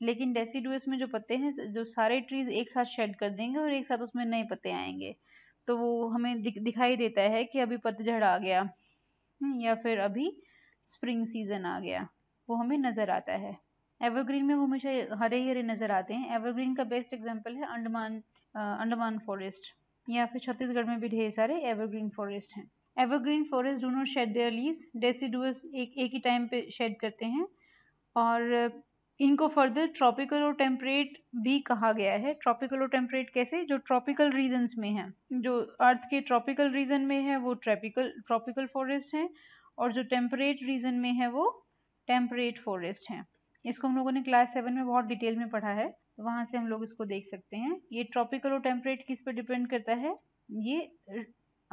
S1: लेकिन डेसीडस में जो पत्ते हैं जो सारे ट्रीज एक साथ शेड कर देंगे और एक साथ उसमें नए पत्ते आएंगे तो वो हमें दिख, दिखाई देता है कि अभी पतझड़ आ गया हम्म, या फिर अभी स्प्रिंग सीजन आ गया वो हमें नज़र आता है एवरग्रीन में वो हमेशा हरे ही हरे नज़र आते हैं एवरग्रीन का बेस्ट एग्जाम्पल है अंडमान अंडमान फॉरेस्ट या फिर छत्तीसगढ़ में भी ढेर सारे एवरग्रीन फॉरेस्ट हैं evergreen forest do not shed their leaves deciduous एक एक ही टाइम पे शेड करते हैं और इनको फर्दर ट्रॉपिकल और टेम्परेट भी कहा गया है ट्रॉपिकल और टेम्परेट कैसे जो ट्रॉपिकल रीजन्स में हैं जो अर्थ के ट्रॉपिकल रीजन में है वो ट्रॉपिकल ट्रॉपिकल फॉरेस्ट हैं और जो टेम्परेट रीजन में है वो टेम्परेट फॉरेस्ट हैं इसको हम लोगों ने क्लास सेवन में बहुत डिटेल में पढ़ा है तो वहाँ से हम लोग इसको देख सकते हैं ये ट्रॉपिकल और टेम्परेट किस पर डिपेंड करता है ये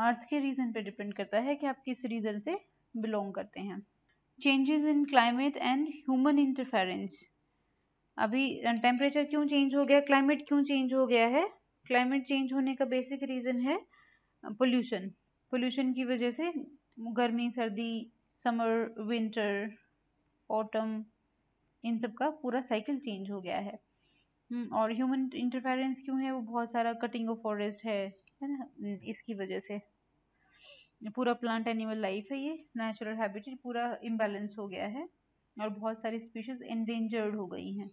S1: अर्थ के रीजन पर डिपेंड करता है कि आप किस रीजन से बिलोंग करते हैं changes in climate and human interference अभी टेम्परेचर क्यों चेंज हो गया क्लाइमेट क्यों चेंज हो गया है क्लाइमेट चेंज होने का बेसिक रीज़न है पोल्यूशन पोल्यूशन की वजह से गर्मी सर्दी समर विंटर ऑटम इन सब का पूरा साइकिल चेंज हो गया है हम्म, और ह्यूमन इंटरफेरेंस क्यों है वो बहुत सारा कटिंग ऑफ फॉरेस्ट है है ना हम्म, इसकी वजह से पूरा प्लांट एनिमल लाइफ है ये नेचुरल हैबिटेट पूरा इम्बेलेंस हो गया है और बहुत सारी स्पीशीज इंडेंजर्ड हो गई हैं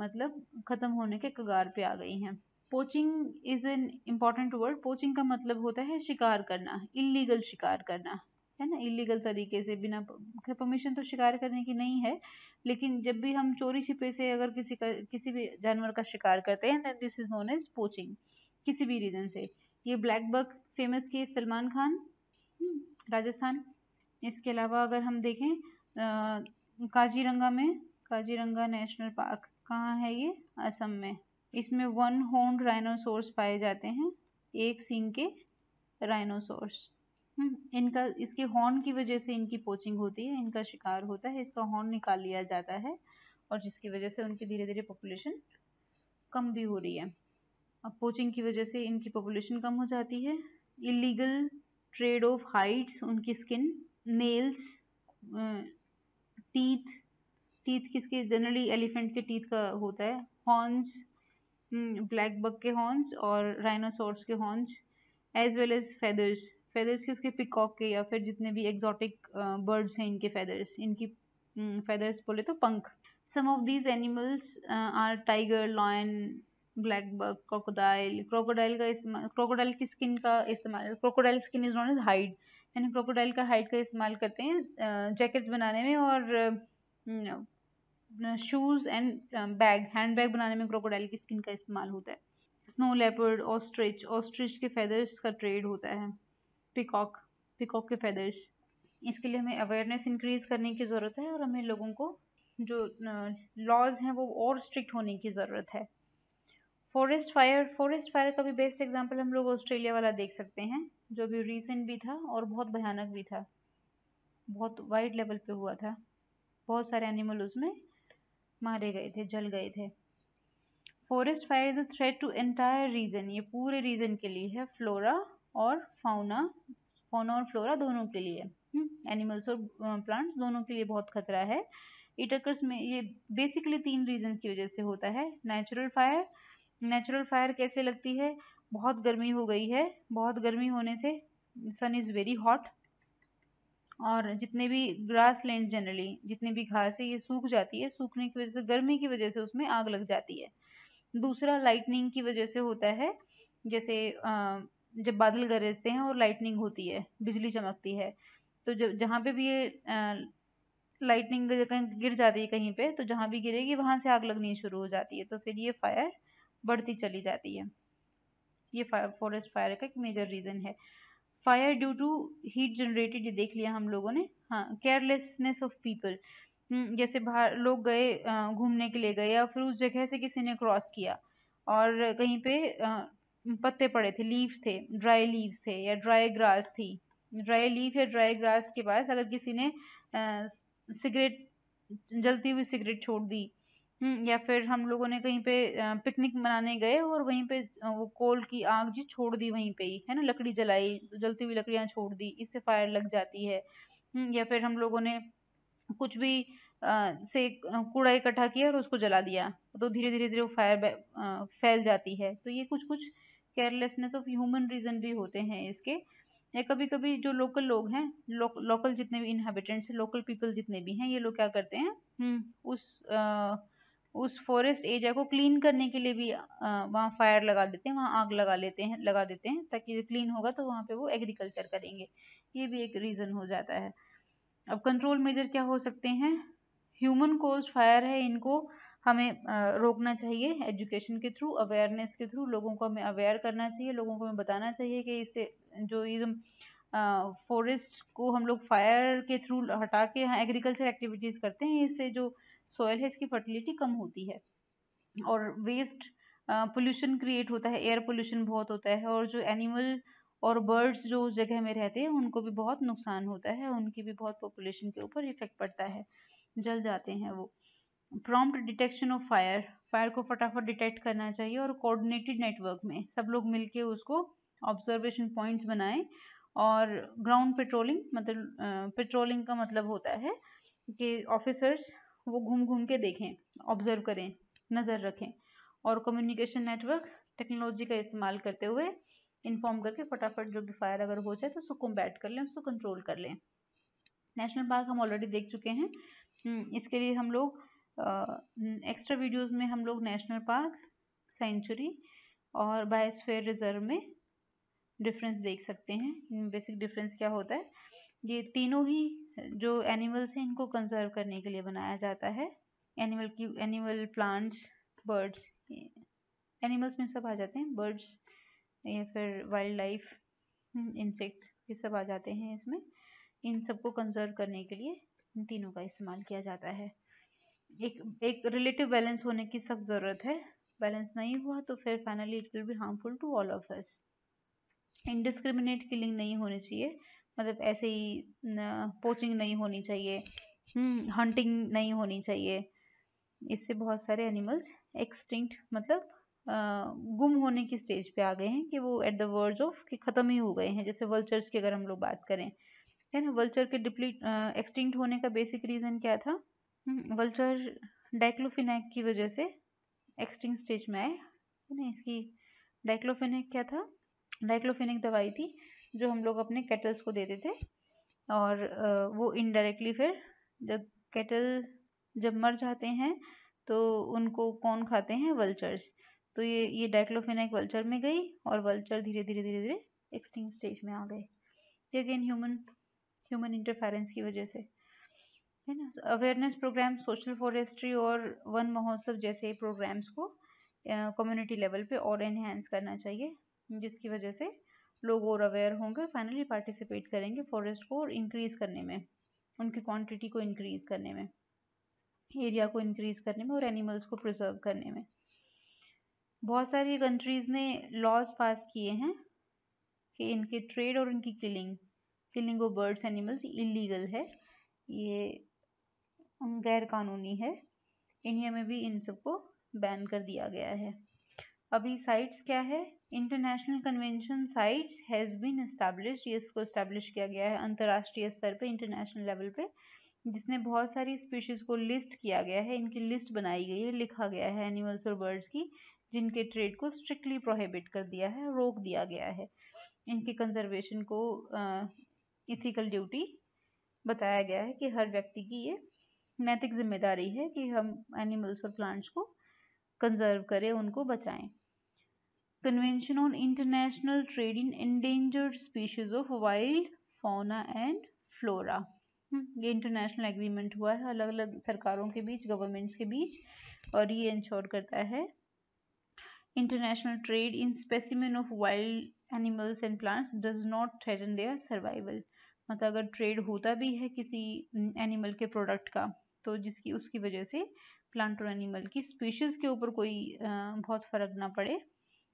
S1: मतलब ख़त्म होने के कगार पे आ गई हैं poaching is an important word poaching का मतलब होता है शिकार करना इलीगल शिकार करना है ना इलीगल तरीके से बिना परमिशन तो शिकार करने की नहीं है लेकिन जब भी हम चोरी छिपे से अगर किसी का किसी भी जानवर का शिकार करते हैं then this is known as poaching किसी भी रीज़न से ये ब्लैक बर्ग फेमस की सलमान खान हम्म, राजस्थान इसके अलावा अगर हम देखें काजीरंगा में काजीरंगा नेशनल पार्क कहाँ है ये असम में इसमें वन होन राइनोसोर्स पाए जाते हैं एक सिंह के राइनोसोर्स हम्म, इनका इसके हॉर्न की वजह से इनकी पोचिंग होती है इनका शिकार होता है इसका हॉर्न निकाल लिया जाता है और जिसकी वजह से उनकी धीरे धीरे पॉपुलेशन कम भी हो रही है अब पोचिंग की वजह से इनकी पॉपुलेशन कम हो जाती है इलीगल ट्रेड ऑफ हाइट्स उनकी स्किन नेल्स टीथ टीथ किसके जनरली एलिफेंट के टीथ का होता है हॉर्न्स ब्लैक बग के हॉर्न्स और राइनोसॉर्स के horns as well as feathers feathers किसके पिकॉक के या फिर जितने भी एग्जॉटिक बर्ड्स हैं इनके फेदर्स इनकी फेदर्स हम्म, बोले तो पंख some of these animals are tiger lion blackbuck crocodile crocodile का इस्तेमाल क्रोकोडाइल की स्किन का इस्तेमाल crocodile skin is known as hide यानी क्रोकोडाइल का हाइड का इस्तेमाल करते हैं जैकेट्स बनाने में और hmm, shoes and bag handbag बनाने में क्रोकोडाइल की स्किन का इस्तेमाल होता है स्नो लेपर्ड ऑस्ट्रिच ऑस्ट्रिच के फेदर्स का ट्रेड होता है पिकॉक पिकॉक के फेदर्स इसके लिए हमें अवेयरनेस इंक्रीज़ करने की ज़रूरत है और हमें लोगों को जो लॉज हैं वो और स्ट्रिक्ट होने की ज़रूरत है फॉरेस्ट फायर फॉरेस्ट फायर का भी बेस्ट एग्जांपल हम लोग ऑस्ट्रेलिया वाला देख सकते हैं जो भी रीसेंट भी था और बहुत भयानक भी था बहुत वाइड लेवल पे हुआ था बहुत सारे एनिमल उसमें मारे गए थे जल गए थे forest fire is a threat to entire region ये पूरे रीजन के लिए है फ्लोरा और फाउना फाउना और फ्लोरा दोनों के लिए एनिमल्स हम्म, और प्लांट्स दोनों के लिए बहुत खतरा है इटकर्स में ये बेसिकली तीन रीजन की वजह से होता है नेचुरल फायर नेचुरल फायर कैसे लगती है बहुत गर्मी हो गई है बहुत गर्मी होने से सन इज़ वेरी हॉट और जितने भी ग्रास लैंड जनरली जितनी भी घास है ये सूख जाती है सूखने की वजह से गर्मी की वजह से उसमें आग लग जाती है दूसरा लाइटनिंग की वजह से होता है जैसे जब बादल गरजते हैं और लाइटनिंग होती है बिजली चमकती है तो जब जहाँ पे भी ये लाइटनिंग गिर जाती है कहीं पे तो जहाँ भी गिरेगी वहाँ से आग लगनी शुरू हो जाती है तो फिर ये फायर बढ़ती चली जाती है ये फॉरेस्ट फायर का एक मेजर रीज़न है fire due to heat generated ये देख लिया हम लोगों ने हाँ केयरलेसनेस ऑफ पीपल जैसे बाहर लोग गए घूमने के लिए गए या फिर उस जगह से किसी ने क्रॉस किया और कहीं पे पत्ते पड़े थे लीव थे ड्राई लीव्स थे या ड्राई ग्रास थी ड्राई लीव या ड्राई ग्रास के पास अगर किसी ने सिगरेट जलती हुई सिगरेट छोड़ दी हम्म, या फिर हम लोगों ने कहीं पे पिकनिक मनाने गए और वहीं पे वो कोल की आग जी छोड़ दी वहीं पे ही है ना लकड़ी जलाई जलती हुई लकड़ियाँ छोड़ दी इससे फायर लग जाती है हम्म, या फिर हम लोगों ने कुछ भी आ, से कूड़ा इकट्ठा किया और उसको जला दिया तो धीरे धीरे धीरे वो फायर फैल जाती है तो ये कुछ कुछ केयरलेसनेस ऑफ ह्यूमन रीजन भी होते हैं इसके या कभी कभी जो लोकल लोग हैं लो, लोकल जितने भी इनहेबिटेंट्स लोकल पीपल जितने भी हैं ये लोग क्या करते हैं हम्म, उस आ, उस फॉरेस्ट एरिया को क्लीन करने के लिए भी वहाँ फायर लगा देते हैं वहाँ आग लगा लेते हैं लगा देते हैं ताकि क्लीन होगा तो वहाँ पे वो एग्रीकल्चर करेंगे ये भी एक रीज़न हो जाता है अब कंट्रोल मेजर क्या हो सकते हैं ह्यूमन कोज फायर है इनको हमें रोकना चाहिए एजुकेशन के थ्रू अवेयरनेस के थ्रू लोगों को हमें अवेयर करना चाहिए लोगों को हमें बताना चाहिए कि इससे जो एकदम फॉरेस्ट को हम लोग फायर के थ्रू हटा के एग्रीकल्चर एक्टिविटीज़ करते हैं इससे जो सॉयल है इसकी फर्टिलिटी कम होती है और वेस्ट पोल्यूशन क्रिएट होता है एयर पोल्यूशन बहुत होता है और जो एनिमल और बर्ड्स जो उस जगह में रहते हैं उनको भी बहुत नुकसान होता है उनकी भी बहुत पॉपुलेशन के ऊपर इफेक्ट पड़ता है जल जाते हैं वो prompt detection of fire fire को फटाफट डिटेक्ट करना चाहिए और कोऑर्डिनेटेड नेटवर्क में सब लोग मिलके उसको ऑब्जर्वेशन पॉइंट्स बनाएं और ग्राउंड पेट्रोलिंग मतलब पेट्रोलिंग का मतलब होता है कि ऑफिसर्स वो घूम घूम के देखें ऑब्जर्व करें नज़र रखें और कम्युनिकेशन नेटवर्क टेक्नोलॉजी का इस्तेमाल करते हुए इन्फॉर्म करके फटाफट जो भी फायर अगर हो जाए तो उसको कम्बैट कर लें उसको कंट्रोल कर लें नेशनल पार्क हम ऑलरेडी देख चुके हैं हम्म, इसके लिए हम लोग एक्स्ट्रा वीडियोज़ में हम लोग नेशनल पार्क सेंचुरी और बायोस्फेयर रिजर्व में डिफरेंस देख सकते हैं बेसिक डिफरेंस क्या होता है ये तीनों ही जो एनिमल्स हैं इनको कंजर्व करने के लिए बनाया जाता है एनिमल की एनिमल प्लांट्स बर्ड्स एनिमल्स में सब आ जाते हैं बर्ड्स या फिर वाइल्ड लाइफ इंसेक्ट्स ये सब आ जाते हैं इसमें इन सबको कंजर्व करने के लिए इन तीनों का इस्तेमाल किया जाता है एक एक रिलेटिव बैलेंस होने की सख्त ज़रूरत है बैलेंस नहीं हुआ तो फिर finally it will be harmful to all of us indiscriminate killing नहीं होनी चाहिए मतलब ऐसे ही पोचिंग नहीं होनी चाहिए हंटिंग हम्म, नहीं होनी चाहिए इससे बहुत सारे एनिमल्स एक्सटिंक्ट मतलब गुम होने की स्टेज पे आ गए हैं कि वो एट द वर्ज ऑफ कि ख़त्म ही हो गए हैं जैसे वल्चर्स की अगर हम लोग बात करें है ना वल्चर के डिप्लीट एक्सटिंक्ट होने का बेसिक रीज़न क्या था वल्चर हम्म, डाइक्लोफिनैक की वजह से एक्सटिंक स्टेज में आए है ना इसकी डाइक्लोफिनैक क्या था डाइक्लोफिनिक दवाई थी जो हम लोग अपने कैटल्स को देते थे और वो इनडायरेक्टली फिर जब कैटल जब मर जाते हैं तो उनको कौन खाते हैं वल्चर्स तो ये ये डाइक्लोफिनेक वल्चर में गई और वल्चर धीरे धीरे धीरे धीरे एक्सटिंग स्टेज में आ गए ये अगेन ह्यूमन ह्यूमन इंटरफेरेंस की वजह से है ना अवेयरनेस प्रोग्राम सोशल फॉरेस्ट्री और वन महोत्सव जैसे प्रोग्राम्स को कम्युनिटी लेवल पे और इन्हेंस करना चाहिए जिसकी वजह से लोग और अवेयर होंगे फाइनली पार्टिसिपेट करेंगे फॉरेस्ट को और इंक्रीज़ करने में उनकी क्वांटिटी को इंक्रीज़ करने में एरिया को इंक्रीज़ करने में और एनिमल्स को प्रिजर्व करने में बहुत सारी कंट्रीज़ ने लॉज पास किए हैं कि इनके ट्रेड और इनकी killing killing of birds animals illegal है ये गैर कानूनी है इंडिया में भी इन सबको बैन कर दिया गया है अभी साइट्स क्या है international convention CITES has been establish ये इसको इस्टेब्लिश किया गया है अंतर्राष्ट्रीय स्तर पे इंटरनेशनल लेवल पे जिसने बहुत सारी स्पीशीज़ को लिस्ट किया गया है इनकी लिस्ट बनाई गई है लिखा गया है एनिमल्स और बर्ड्स की जिनके ट्रेड को स्ट्रिक्टली प्रोहिबिट कर दिया है रोक दिया गया है इनके कंजर्वेशन को इथिकल ड्यूटी बताया गया है कि हर व्यक्ति की ये नैतिक जिम्मेदारी है कि हम एनिमल्स और प्लांट्स को कंजर्व करें उनको बचाएं convention on international trade in endangered species of wild fauna and flora ये इंटरनेशनल एग्रीमेंट हुआ है अलग अलग सरकारों के बीच गवर्नमेंट्स के बीच और ये इंश्योर करता है international trade in specimen of wild animals and plants does not threaten their survival मतलब अगर ट्रेड होता भी है किसी एनिमल के प्रोडक्ट का तो जिसकी उसकी वजह से प्लांट और एनिमल की स्पीशीज के ऊपर कोई बहुत फर्क ना पड़े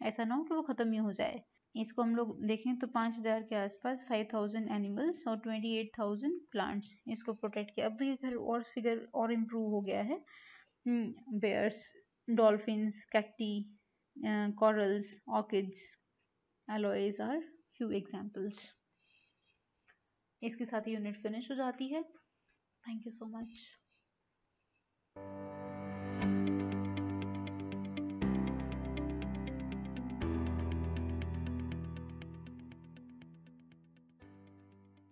S1: ऐसा ना हो कि वो ख़त्म ही हो जाए इसको हम लोग देखें तो पाँच हज़ार के आसपास फाइव थाउजेंड एनिमल्स और ट्वेंटी एट थाउजेंड प्लांट्स इसको प्रोटेक्ट किया अब तो ये घर और फिगर और इम्प्रूव हो गया है bears dolphins cacti corals orchids aloes are few examples इसके साथ यूनिट फिनिश हो जाती है थैंक यू सो मच